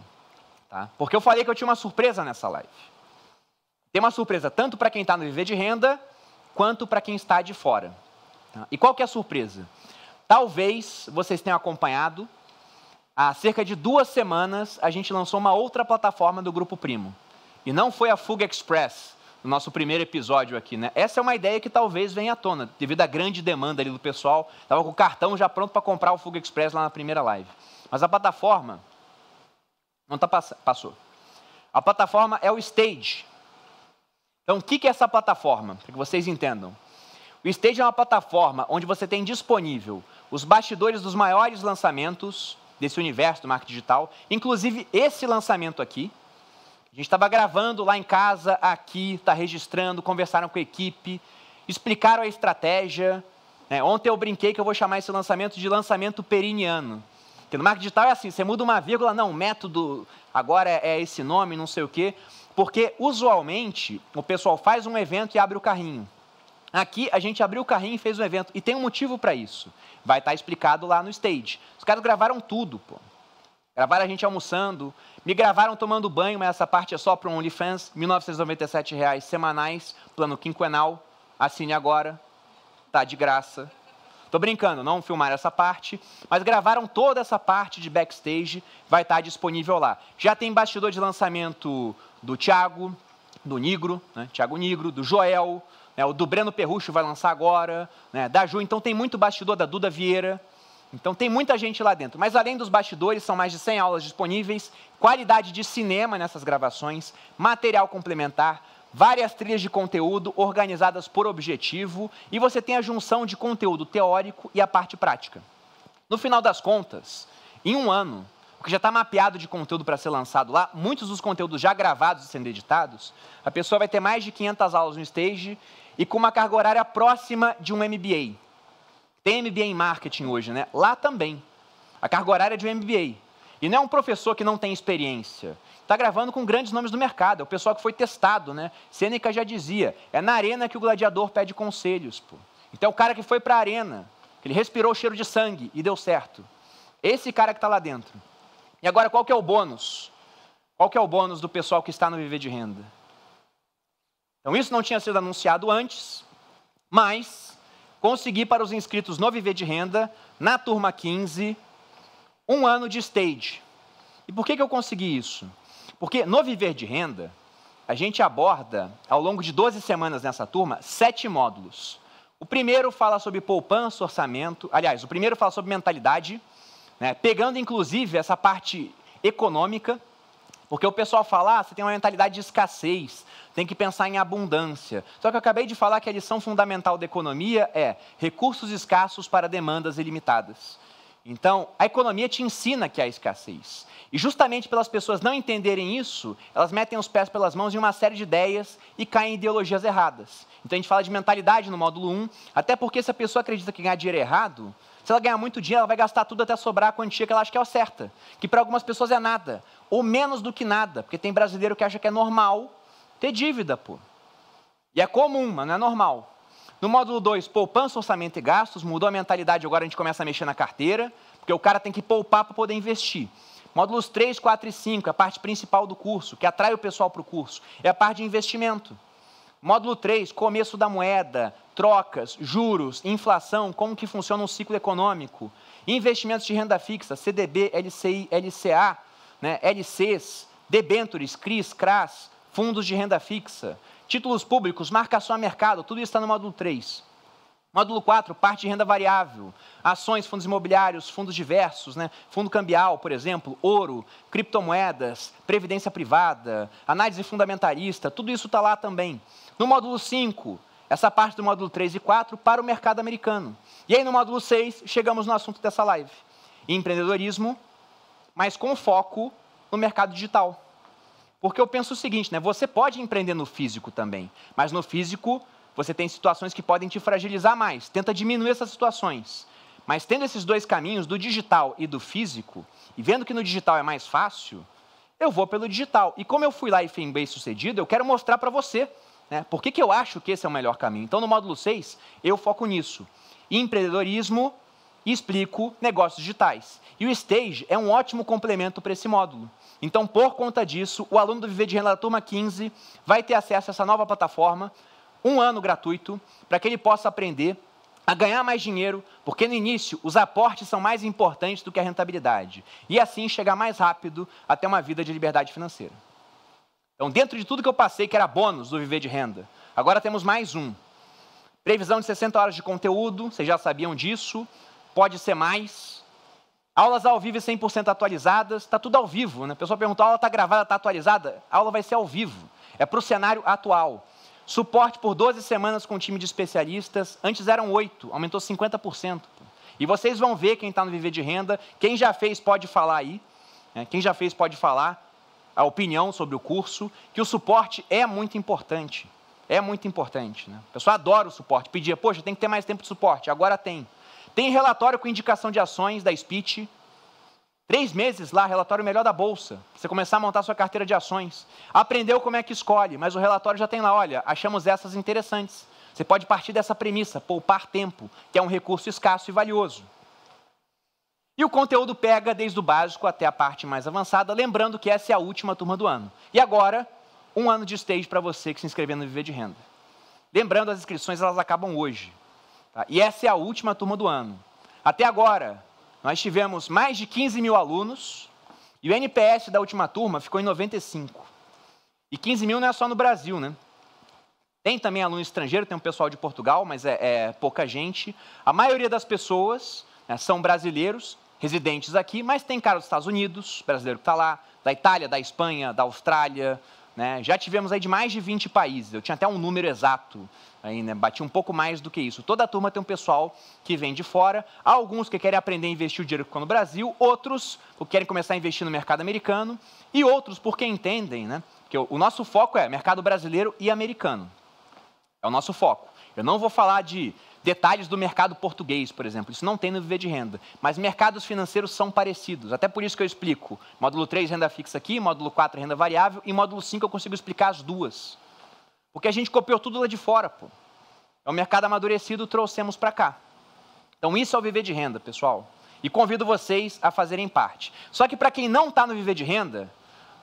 tá? porque eu falei que eu tinha uma surpresa nessa live. Tem uma surpresa tanto para quem está no Viver de Renda, quanto para quem está de fora. Tá? E qual que é a surpresa? Talvez vocês tenham acompanhado, há cerca de duas semanas a gente lançou uma outra plataforma do Grupo Primo. E não foi a Fuga Express, no nosso primeiro episódio aqui, né? Essa é uma ideia que talvez venha à tona, devido à grande demanda ali do pessoal. Estava com o cartão já pronto para comprar o Fuga Express lá na primeira live. Mas a plataforma. Não está pass... passou. A plataforma é o Stage. Então, o que é essa plataforma? Para que vocês entendam. O Stage é uma plataforma onde você tem disponível os bastidores dos maiores lançamentos desse universo do marketing digital, inclusive esse lançamento aqui. A gente estava gravando lá em casa, aqui, está registrando, conversaram com a equipe, explicaram a estratégia. Né? Ontem eu brinquei que eu vou chamar esse lançamento de lançamento periniano. Porque no marketing digital é assim, você muda uma vírgula, não, o método agora é esse nome, não sei o quê. Porque usualmente o pessoal faz um evento e abre o carrinho. Aqui a gente abriu o carrinho e fez um evento. E tem um motivo para isso. Vai estar tá explicado lá no stage. Os caras gravaram tudo, pô. Gravaram a gente almoçando, me gravaram tomando banho, mas essa parte é só para o OnlyFans, R$ 1.997 reais semanais, plano quinquenal, assine agora, tá de graça. Tô brincando, não filmaram essa parte, mas gravaram toda essa parte de backstage, vai estar tá disponível lá. Já tem bastidor de lançamento do Tiago, do Nigro, né? Tiago Nigro, do Joel, né? o do Breno Perrucho vai lançar agora, né? da Ju, então tem muito bastidor da Duda Vieira. Então tem muita gente lá dentro. Mas além dos bastidores, são mais de 100 aulas disponíveis, qualidade de cinema nessas gravações, material complementar, várias trilhas de conteúdo organizadas por objetivo e você tem a junção de conteúdo teórico e a parte prática. No final das contas, em um ano, o que já está mapeado de conteúdo para ser lançado lá, muitos dos conteúdos já gravados e sendo editados, a pessoa vai ter mais de 500 aulas no stage e com uma carga horária próxima de um MBA. Tem MBA em marketing hoje, né? Lá também. A carga horária é de um MBA. E não é um professor que não tem experiência. Está gravando com grandes nomes do mercado, é o pessoal que foi testado, né? Sêneca já dizia, é na arena que o gladiador pede conselhos, pô. Então o cara que foi para a arena, ele respirou o cheiro de sangue e deu certo. Esse cara que está lá dentro. E agora qual que é o bônus? Qual que é o bônus do pessoal que está no viver de renda? Então isso não tinha sido anunciado antes, mas consegui para os inscritos no Viver de Renda, na turma 15, um ano de stage. E por que, que eu consegui isso? Porque no Viver de Renda, a gente aborda, ao longo de 12 semanas nessa turma, sete módulos. O primeiro fala sobre poupança, orçamento. Aliás, o primeiro fala sobre mentalidade. Né? Pegando, inclusive, essa parte econômica, porque o pessoal fala, ah, você tem uma mentalidade de escassez, tem que pensar em abundância. Só que eu acabei de falar que a lição fundamental da economia é recursos escassos para demandas ilimitadas. Então, a economia te ensina que há escassez. E justamente pelas pessoas não entenderem isso, elas metem os pés pelas mãos em uma série de ideias e caem em ideologias erradas. Então a gente fala de mentalidade no módulo 1, até porque se a pessoa acredita que ganhar dinheiro é errado, se ela ganhar muito dinheiro, ela vai gastar tudo até sobrar a quantia que ela acha que é certa, que para algumas pessoas é nada, ou menos do que nada, porque tem brasileiro que acha que é normal ter dívida, pô. E é comum, mas não é normal. No módulo 2, poupança, orçamento e gastos, mudou a mentalidade, agora a gente começa a mexer na carteira, porque o cara tem que poupar para poder investir. Módulos 3, 4 e 5, é a parte principal do curso, que atrai o pessoal para o curso, é a parte de investimento. Módulo 3, começo da moeda, trocas, juros, inflação, como que funciona um ciclo econômico, investimentos de renda fixa, CDB, LCI, LCA, né, LCs, debentures, CRIs, CRAS, fundos de renda fixa, títulos públicos, marcação a mercado, tudo isso está no módulo 3. Módulo 4, parte de renda variável, ações, fundos imobiliários, fundos diversos, né? fundo cambial, por exemplo, ouro, criptomoedas, previdência privada, análise fundamentalista, tudo isso está lá também. No módulo 5, essa parte do módulo 3 e 4 para o mercado americano. E aí, no módulo 6, chegamos no assunto dessa live: empreendedorismo, mas com foco no mercado digital. Porque eu penso o seguinte, né? Você pode empreender no físico também, mas no físico você tem situações que podem te fragilizar mais. Tenta diminuir essas situações. Mas tendo esses dois caminhos, do digital e do físico, e vendo que no digital é mais fácil, eu vou pelo digital. E como eu fui lá e fui bem sucedido, eu quero mostrar para você né? Por que, que eu acho que esse é o melhor caminho? Então, no módulo 6, eu foco nisso. Empreendedorismo e explico negócios digitais. E o Stage é um ótimo complemento para esse módulo. Então, por conta disso, o aluno do Viver de Renda da Turma 15 vai ter acesso a essa nova plataforma, um ano gratuito, para que ele possa aprender a ganhar mais dinheiro, porque no início os aportes são mais importantes do que a rentabilidade. E assim chegar mais rápido até uma vida de liberdade financeira. Então, dentro de tudo que eu passei, que era bônus do viver de renda, agora temos mais um. Previsão de 60 horas de conteúdo, vocês já sabiam disso, pode ser mais. Aulas ao vivo e 100% atualizadas, está tudo ao vivo. Né? A pessoa perguntou, a aula está gravada, está atualizada? A aula vai ser ao vivo, é para o cenário atual. Suporte por 12 semanas com um time de especialistas, antes eram 8, aumentou 50%. E vocês vão ver quem está no Viver de Renda, quem já fez pode falar aí, né? quem já fez pode falar, a opinião sobre o curso, que o suporte é muito importante. É muito importante. Né? O pessoal adora o suporte. Pedia, poxa, tem que ter mais tempo de suporte. Agora tem. Tem relatório com indicação de ações da SPIT. Três meses lá, relatório melhor da bolsa. Você começar a montar sua carteira de ações. Aprendeu como é que escolhe, mas o relatório já tem lá. Olha, achamos essas interessantes. Você pode partir dessa premissa, poupar tempo, que é um recurso escasso e valioso. E o conteúdo pega desde o básico até a parte mais avançada, lembrando que essa é a última turma do ano. E agora, um ano de stage para você que se inscreveu no Viver de Renda. Lembrando, as inscrições elas acabam hoje. Tá? E essa é a última turma do ano. Até agora, nós tivemos mais de 15 mil alunos e o NPS da última turma ficou em 95. E 15 mil não é só no Brasil, né? Tem também aluno estrangeiro, tem um pessoal de Portugal, mas é, é pouca gente. A maioria das pessoas né, são brasileiros residentes aqui, mas tem cara dos Estados Unidos, brasileiro que está lá, da Itália, da Espanha, da Austrália. Né? Já tivemos aí de mais de 20 países. Eu tinha até um número exato, aí, né? bati um pouco mais do que isso. Toda a turma tem um pessoal que vem de fora, Há alguns que querem aprender a investir o dinheiro que ficou no Brasil, outros que querem começar a investir no mercado americano e outros porque entendem né? que o nosso foco é mercado brasileiro e americano. É o nosso foco. Eu não vou falar de detalhes do mercado português, por exemplo. Isso não tem no Viver de Renda. Mas mercados financeiros são parecidos. Até por isso que eu explico. Módulo 3, renda fixa aqui, módulo 4, renda variável, e módulo 5 eu consigo explicar as duas. Porque a gente copiou tudo lá de fora, pô. É um mercado amadurecido, trouxemos para cá. Então isso é o Viver de Renda, pessoal. E convido vocês a fazerem parte. Só que para quem não está no Viver de Renda,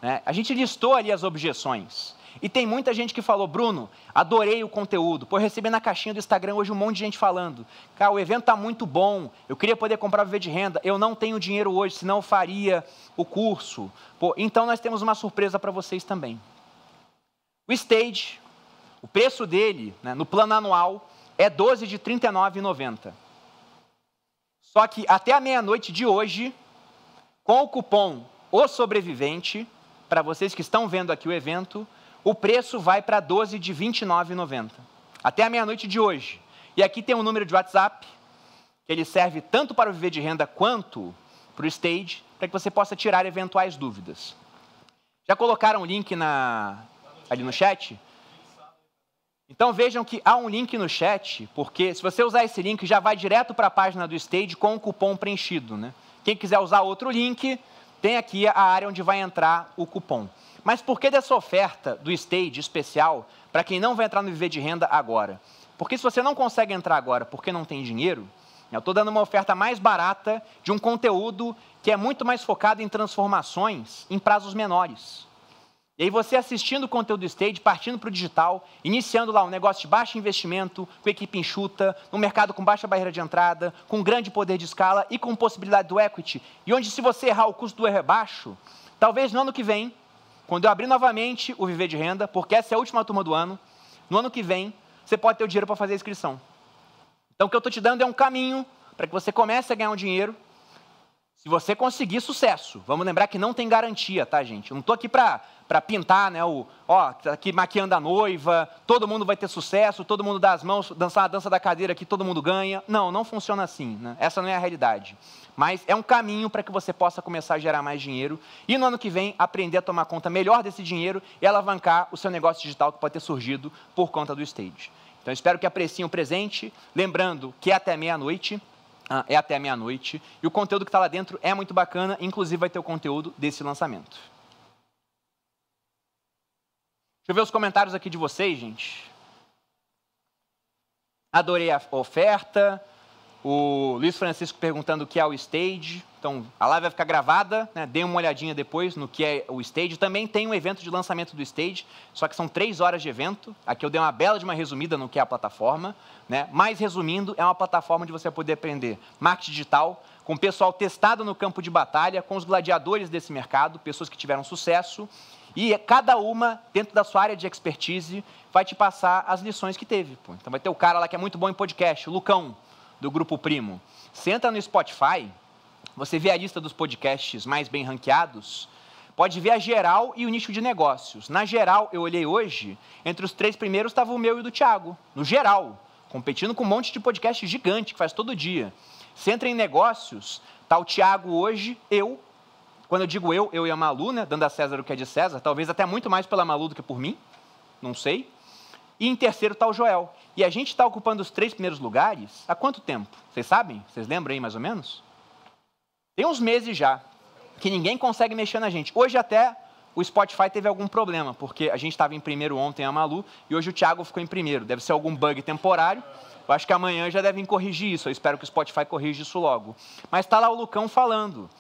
né, a gente listou ali as objeções. E tem muita gente que falou, Bruno, adorei o conteúdo. Pô, recebi na caixinha do Instagram hoje um monte de gente falando. Cara, o evento está muito bom, eu queria poder comprar viver de renda, eu não tenho dinheiro hoje, senão eu faria o curso. Pô, então nós temos uma surpresa para vocês também. O stage, o preço dele, né, no plano anual, é 12 de R$ 39,90. Só que até a meia-noite de hoje, com o cupom O Sobrevivente, para vocês que estão vendo aqui o evento, o preço vai para 12 de 29,90. Até a meia-noite de hoje. E aqui tem um número de WhatsApp, que ele serve tanto para o viver de renda quanto para o stage, para que você possa tirar eventuais dúvidas. Já colocaram o link na, ali no chat? Então vejam que há um link no chat, porque se você usar esse link já vai direto para a página do Stage com o cupom preenchido. Né? Quem quiser usar outro link, tem aqui a área onde vai entrar o cupom. Mas por que dessa oferta do stage especial para quem não vai entrar no viver de renda agora? Porque se você não consegue entrar agora porque não tem dinheiro, eu estou dando uma oferta mais barata de um conteúdo que é muito mais focado em transformações em prazos menores. E aí você assistindo o conteúdo stage, partindo para o digital, iniciando lá um negócio de baixo investimento, com equipe enxuta, num mercado com baixa barreira de entrada, com grande poder de escala e com possibilidade do equity, e onde se você errar o custo do erro é baixo, talvez no ano que vem quando eu abrir novamente o Viver de Renda, porque essa é a última turma do ano, no ano que vem, você pode ter o dinheiro para fazer a inscrição. Então, o que eu estou te dando é um caminho para que você comece a ganhar um dinheiro. Se você conseguir sucesso, vamos lembrar que não tem garantia, tá, gente? Eu não estou aqui para pintar, né? O, ó, tá aqui maquiando a noiva, todo mundo vai ter sucesso, todo mundo dá as mãos, dançar a dança da cadeira que todo mundo ganha. Não, não funciona assim, né? Essa não é a realidade mas é um caminho para que você possa começar a gerar mais dinheiro e no ano que vem aprender a tomar conta melhor desse dinheiro e alavancar o seu negócio digital que pode ter surgido por conta do stage. Então espero que apreciem o presente, lembrando que é até meia-noite. Ah, é até meia-noite. E o conteúdo que está lá dentro é muito bacana, inclusive vai ter o conteúdo desse lançamento. Deixa eu ver os comentários aqui de vocês, gente. Adorei a oferta. O Luiz Francisco perguntando o que é o stage. Então, a live vai ficar gravada, né? Dê uma olhadinha depois no que é o stage. Também tem um evento de lançamento do stage, só que são três horas de evento. Aqui eu dei uma bela de uma resumida no que é a plataforma. Né? Mas, resumindo, é uma plataforma de você poder aprender marketing digital, com o pessoal testado no campo de batalha, com os gladiadores desse mercado, pessoas que tiveram sucesso. E é, cada uma, dentro da sua área de expertise, vai te passar as lições que teve. Então vai ter o cara lá que é muito bom em podcast, o Lucão do Grupo Primo, você entra no Spotify, você vê a lista dos podcasts mais bem ranqueados, pode ver a geral e o nicho de negócios. Na geral, eu olhei hoje, entre os três primeiros estava o meu e o do Thiago. No geral, competindo com um monte de podcast gigante que faz todo dia. Você entra em negócios, tá o Thiago hoje, eu. Quando eu digo eu, eu e a Malu, né? Dando a César o que é de César, talvez até muito mais pela Malu do que por mim. Não sei. E em terceiro está o Joel. E a gente está ocupando os três primeiros lugares há quanto tempo? Vocês sabem? Vocês lembram aí mais ou menos? Tem uns meses já que ninguém consegue mexer na gente. Hoje até o Spotify teve algum problema, porque a gente estava em primeiro ontem, a Malu, e hoje o Thiago ficou em primeiro. Deve ser algum bug temporário. Eu acho que amanhã já devem corrigir isso. Eu espero que o Spotify corrija isso logo. Mas está lá o Lucão falando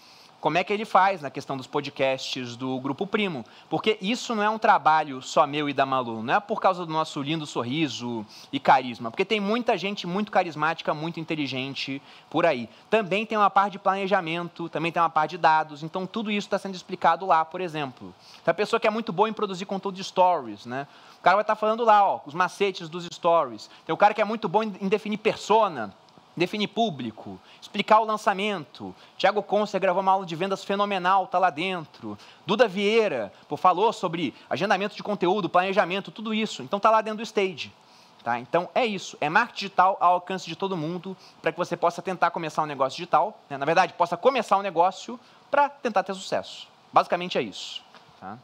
como é que ele faz na questão dos podcasts do Grupo Primo. Porque isso não é um trabalho só meu e da Malu, não é por causa do nosso lindo sorriso e carisma, porque tem muita gente muito carismática, muito inteligente por aí. Também tem uma parte de planejamento, também tem uma parte de dados, então tudo isso está sendo explicado lá, por exemplo. Tem então, a pessoa que é muito boa em produzir conteúdo de stories, né? O cara vai estar tá falando lá, ó, os macetes dos stories. Tem o cara que é muito bom em definir persona, definir público, explicar o lançamento. Tiago Conce gravou uma aula de vendas fenomenal, está lá dentro. Duda Vieira pô, falou sobre agendamento de conteúdo, planejamento, tudo isso. Então está lá dentro do stage. Tá? Então é isso, é marketing digital ao alcance de todo mundo para que você possa tentar começar um negócio digital, né? na verdade, possa começar um negócio para tentar ter sucesso. Basicamente é isso. Tá?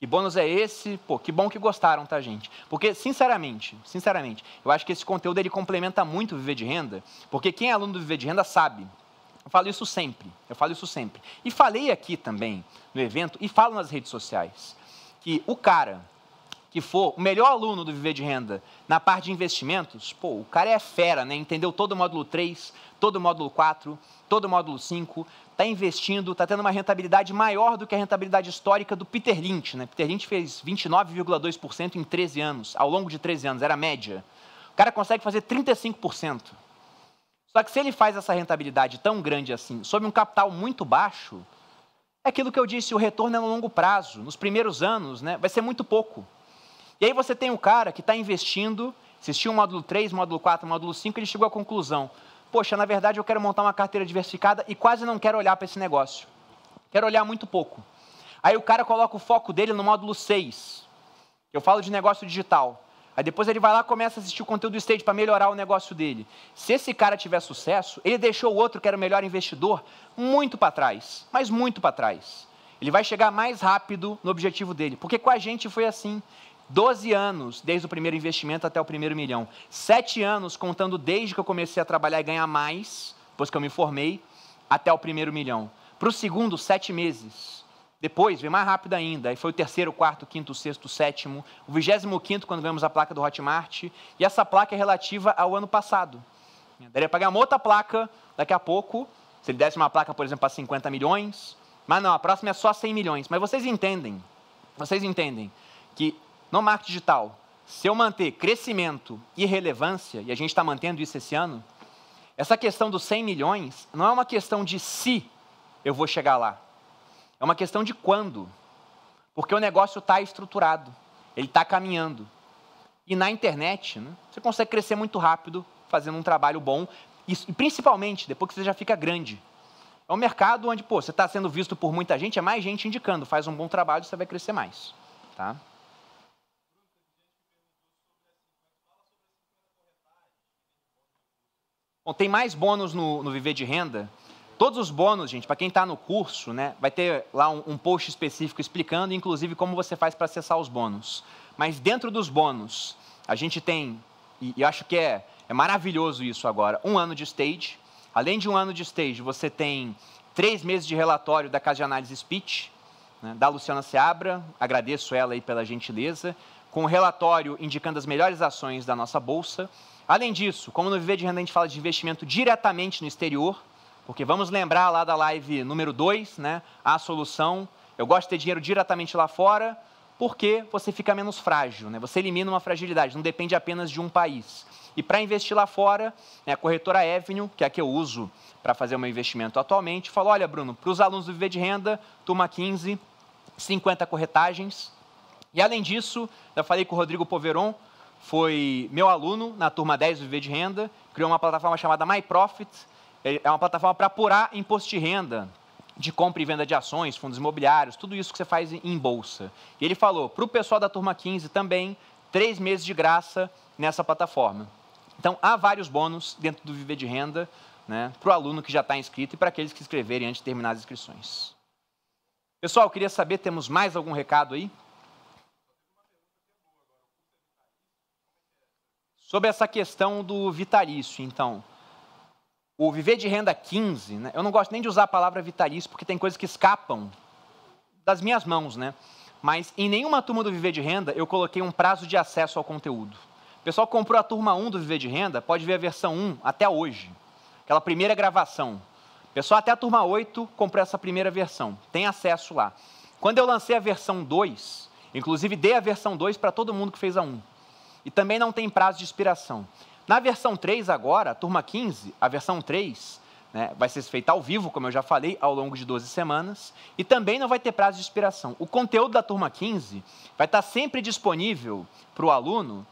Que bônus é esse? Pô, que bom que gostaram, tá, gente? Porque, sinceramente, sinceramente, eu acho que esse conteúdo ele complementa muito o Viver de Renda, porque quem é aluno do Viver de Renda sabe. Eu falo isso sempre, eu falo isso sempre. E falei aqui também no evento e falo nas redes sociais que o cara que for o melhor aluno do Viver de Renda na parte de investimentos, pô, o cara é fera, né? Entendeu todo o módulo 3, todo o módulo 4, todo o módulo 5, está investindo, está tendo uma rentabilidade maior do que a rentabilidade histórica do Peter Lynch. Né? Peter Lynch fez 29,2% em 13 anos, ao longo de 13 anos, era a média. O cara consegue fazer 35%. Só que se ele faz essa rentabilidade tão grande assim, sob um capital muito baixo, é aquilo que eu disse, o retorno é no longo prazo. Nos primeiros anos, né, vai ser muito pouco. E aí você tem o cara que está investindo, assistiu o módulo 3, módulo 4, módulo 5, ele chegou à conclusão: poxa, na verdade eu quero montar uma carteira diversificada e quase não quero olhar para esse negócio. Quero olhar muito pouco. Aí o cara coloca o foco dele no módulo 6. Eu falo de negócio digital. Aí depois ele vai lá e começa a assistir o conteúdo do stage para melhorar o negócio dele. Se esse cara tiver sucesso, ele deixou o outro que era o melhor investidor muito para trás, mas muito para trás. Ele vai chegar mais rápido no objetivo dele, porque com a gente foi assim. 12 anos, desde o primeiro investimento até o primeiro milhão. sete anos, contando desde que eu comecei a trabalhar e ganhar mais, depois que eu me formei, até o primeiro milhão. Para o segundo, sete meses. Depois, veio mais rápido ainda. Aí foi o terceiro, quarto, quinto, sexto, sétimo. O vigésimo quinto, quando vemos a placa do Hotmart. E essa placa é relativa ao ano passado. Eu daria para ganhar uma outra placa daqui a pouco. Se ele desse uma placa, por exemplo, para 50 milhões. Mas não, a próxima é só 100 milhões. Mas vocês entendem. Vocês entendem que no marketing digital, se eu manter crescimento e relevância, e a gente está mantendo isso esse ano, essa questão dos 100 milhões não é uma questão de se eu vou chegar lá. É uma questão de quando. Porque o negócio está estruturado, ele está caminhando. E na internet, né, você consegue crescer muito rápido fazendo um trabalho bom, e principalmente depois que você já fica grande. É um mercado onde pô, você está sendo visto por muita gente, é mais gente indicando, faz um bom trabalho, você vai crescer mais. Tá? Bom, tem mais bônus no, no Viver de Renda. Todos os bônus, gente, para quem está no curso, né, vai ter lá um, um post específico explicando, inclusive, como você faz para acessar os bônus. Mas dentro dos bônus, a gente tem, e, e acho que é, é maravilhoso isso agora, um ano de stage. Além de um ano de stage, você tem três meses de relatório da Casa de Análise Speech, né, da Luciana Seabra, agradeço ela aí pela gentileza, com um relatório indicando as melhores ações da nossa Bolsa. Além disso, como no Viver de Renda a gente fala de investimento diretamente no exterior, porque vamos lembrar lá da live número 2, né? A solução. Eu gosto de ter dinheiro diretamente lá fora, porque você fica menos frágil, né? Você elimina uma fragilidade, não depende apenas de um país. E para investir lá fora, né, a corretora Avenue, que é a que eu uso para fazer o meu investimento atualmente, falou: olha, Bruno, para os alunos do Viver de Renda, turma 15, 50 corretagens. E além disso, eu falei com o Rodrigo Poveron, foi meu aluno na turma 10 do Viver de Renda, criou uma plataforma chamada MyProfit, é, é uma plataforma para apurar imposto de renda de compra e venda de ações, fundos imobiliários, tudo isso que você faz em bolsa. E ele falou, para o pessoal da turma 15 também, três meses de graça nessa plataforma. Então, há vários bônus dentro do Viver de Renda né, para o aluno que já está inscrito e para aqueles que escreverem antes de terminar as inscrições. Pessoal, queria saber, temos mais algum recado aí? Sobre essa questão do vitalício, então. O viver de renda 15, né? eu não gosto nem de usar a palavra vitalício, porque tem coisas que escapam das minhas mãos, né? Mas em nenhuma turma do Viver de Renda eu coloquei um prazo de acesso ao conteúdo. O pessoal que comprou a turma 1 do Viver de Renda pode ver a versão 1 até hoje, aquela primeira gravação. pessoal até a turma 8 comprou essa primeira versão, tem acesso lá. Quando eu lancei a versão 2, inclusive dei a versão 2 para todo mundo que fez a 1 e também não tem prazo de expiração. Na versão 3 agora, turma 15, a versão 3, né, vai ser feita ao vivo, como eu já falei, ao longo de 12 semanas, e também não vai ter prazo de expiração. O conteúdo da turma 15 vai estar sempre disponível para o aluno,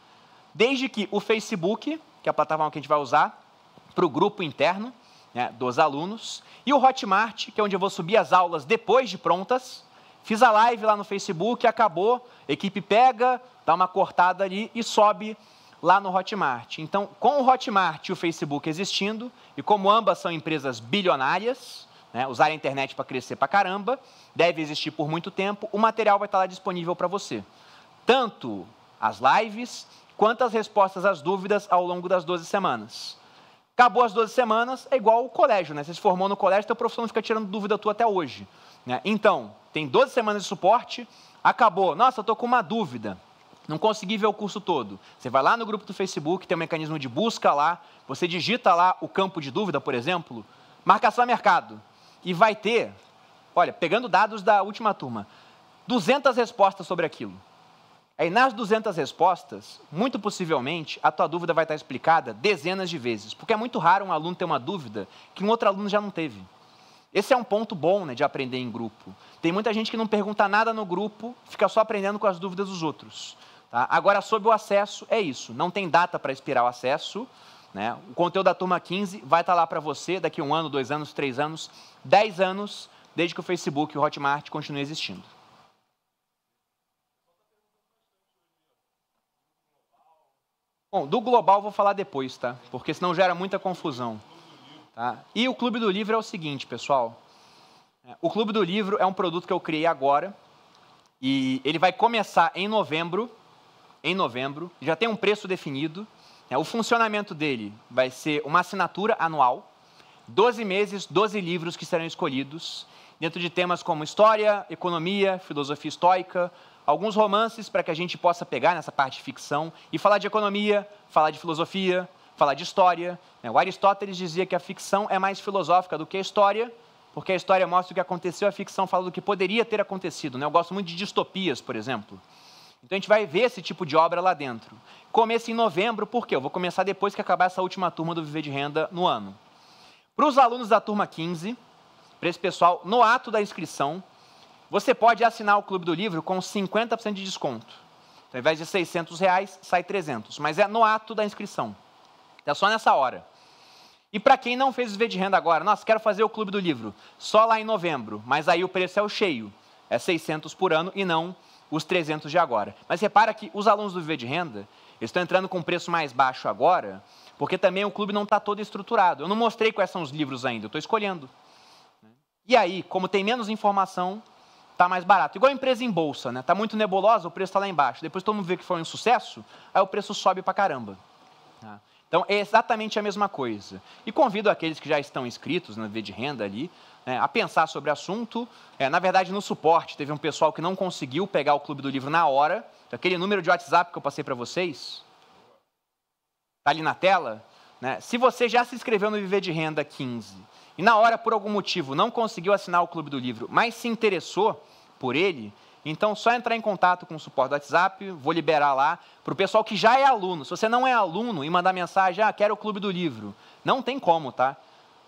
desde que o Facebook, que é a plataforma que a gente vai usar, para o grupo interno né, dos alunos, e o Hotmart, que é onde eu vou subir as aulas depois de prontas, Fiz a live lá no Facebook, acabou, equipe pega, dá uma cortada ali e sobe lá no Hotmart. Então, com o Hotmart e o Facebook existindo, e como ambas são empresas bilionárias, né, usar a internet para crescer para caramba, deve existir por muito tempo, o material vai estar lá disponível para você. Tanto as lives, quanto as respostas às dúvidas ao longo das 12 semanas. Acabou as 12 semanas, é igual o colégio, né? Você se formou no colégio, teu professor não fica tirando dúvida tua até hoje. Né? Então, tem 12 semanas de suporte, acabou. Nossa, eu estou com uma dúvida não consegui ver o curso todo, você vai lá no grupo do Facebook, tem um mecanismo de busca lá, você digita lá o campo de dúvida, por exemplo, marcação a mercado, e vai ter, olha, pegando dados da última turma, 200 respostas sobre aquilo. Aí nas 200 respostas, muito possivelmente, a tua dúvida vai estar explicada dezenas de vezes, porque é muito raro um aluno ter uma dúvida que um outro aluno já não teve. Esse é um ponto bom né, de aprender em grupo. Tem muita gente que não pergunta nada no grupo, fica só aprendendo com as dúvidas dos outros. Tá? Agora, sobre o acesso, é isso. Não tem data para expirar o acesso. Né? O conteúdo da turma 15 vai estar tá lá para você daqui a um ano, dois anos, três anos, dez anos, desde que o Facebook e o Hotmart continuem existindo. Bom, do global vou falar depois, tá? Porque senão gera muita confusão. Tá? E o Clube do Livro é o seguinte, pessoal. O Clube do Livro é um produto que eu criei agora e ele vai começar em novembro em novembro, já tem um preço definido. Né? O funcionamento dele vai ser uma assinatura anual, 12 meses, 12 livros que serão escolhidos, dentro de temas como história, economia, filosofia estoica, alguns romances para que a gente possa pegar nessa parte de ficção e falar de economia, falar de filosofia, falar de história. Né? O Aristóteles dizia que a ficção é mais filosófica do que a história, porque a história mostra o que aconteceu, a ficção fala do que poderia ter acontecido. Né? Eu gosto muito de distopias, por exemplo. Então a gente vai ver esse tipo de obra lá dentro. Começa em novembro, por quê? Eu vou começar depois que acabar essa última turma do Viver de Renda no ano. Para os alunos da turma 15, para esse pessoal, no ato da inscrição, você pode assinar o Clube do Livro com 50% de desconto. Então, ao invés de 600 reais, sai 300. Mas é no ato da inscrição. É só nessa hora. E para quem não fez o Viver de Renda agora, nossa, quero fazer o Clube do Livro, só lá em novembro, mas aí o preço é o cheio. É 600 por ano e não os 300 de agora. Mas repara que os alunos do Viver de Renda estão entrando com um preço mais baixo agora, porque também o clube não está todo estruturado. Eu não mostrei quais são os livros ainda, eu estou escolhendo. E aí, como tem menos informação, está mais barato. Igual a empresa em bolsa, né? Está muito nebulosa, o preço está lá embaixo. Depois todo mundo vê que foi um sucesso, aí o preço sobe para caramba. Tá? Então é exatamente a mesma coisa. E convido aqueles que já estão inscritos na V de Renda ali né, a pensar sobre o assunto. É, na verdade, no suporte, teve um pessoal que não conseguiu pegar o Clube do Livro na hora. Aquele número de WhatsApp que eu passei para vocês, está ali na tela. Né? Se você já se inscreveu no Viver de Renda 15 e na hora, por algum motivo, não conseguiu assinar o Clube do Livro, mas se interessou por ele, então, só entrar em contato com o suporte do WhatsApp, vou liberar lá para o pessoal que já é aluno. Se você não é aluno e mandar mensagem, ah, quero o Clube do Livro. Não tem como, tá?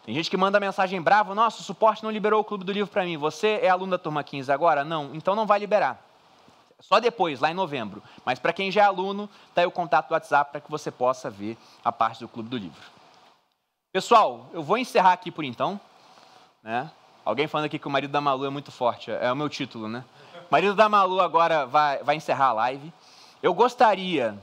Tem gente que manda mensagem brava: nossa, o suporte não liberou o clube do livro para mim. Você é aluno da turma 15 agora? Não, então não vai liberar. Só depois, lá em novembro. Mas para quem já é aluno, está aí o contato do WhatsApp para que você possa ver a parte do clube do livro. Pessoal, eu vou encerrar aqui por então. Né? Alguém falando aqui que o marido da Malu é muito forte. É o meu título, né? O marido da Malu agora vai, vai encerrar a live. Eu gostaria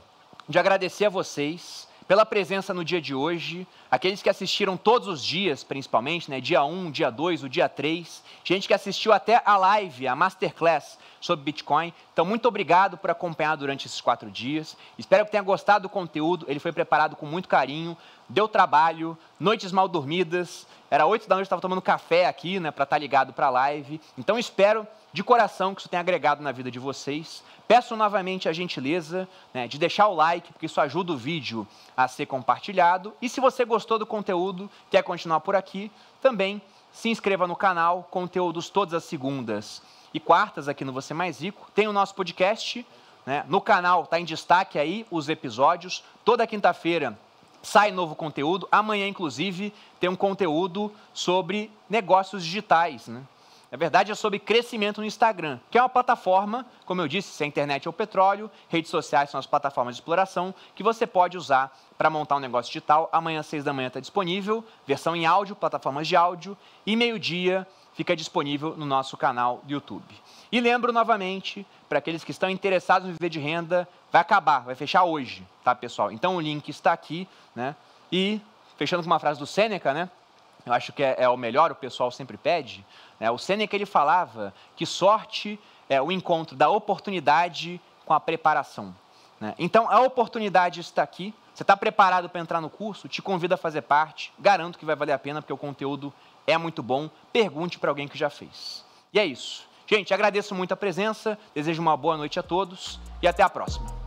de agradecer a vocês pela presença no dia de hoje, aqueles que assistiram todos os dias, principalmente, né, dia 1, dia 2, o dia 3, gente que assistiu até a live, a masterclass sobre Bitcoin. Então, muito obrigado por acompanhar durante esses quatro dias. Espero que tenha gostado do conteúdo, ele foi preparado com muito carinho, deu trabalho, noites mal dormidas. Era 8 da noite, estava tomando café aqui, né, para estar tá ligado para a live. Então, espero de coração que isso tem agregado na vida de vocês. Peço novamente a gentileza né, de deixar o like, porque isso ajuda o vídeo a ser compartilhado. E se você gostou do conteúdo, quer continuar por aqui, também se inscreva no canal, conteúdos todas as segundas e quartas aqui no Você Mais Rico. Tem o nosso podcast, né, no canal está em destaque aí os episódios. Toda quinta-feira sai novo conteúdo. Amanhã, inclusive, tem um conteúdo sobre negócios digitais, né? Na é verdade, é sobre crescimento no Instagram, que é uma plataforma, como eu disse, se a internet é o petróleo, redes sociais são as plataformas de exploração que você pode usar para montar um negócio digital. Amanhã, às seis da manhã, está disponível, versão em áudio, plataformas de áudio, e meio-dia fica disponível no nosso canal do YouTube. E lembro novamente, para aqueles que estão interessados em viver de renda, vai acabar, vai fechar hoje, tá, pessoal? Então o link está aqui, né? E, fechando com uma frase do Seneca, né? eu acho que é, é, o melhor, o pessoal sempre pede, né? o Seneca ele falava que sorte é o encontro da oportunidade com a preparação. Né? Então, a oportunidade está aqui, você está preparado para entrar no curso, te convido a fazer parte, garanto que vai valer a pena, porque o conteúdo é muito bom, pergunte para alguém que já fez. E é isso. Gente, agradeço muito a presença, desejo uma boa noite a todos e até a próxima.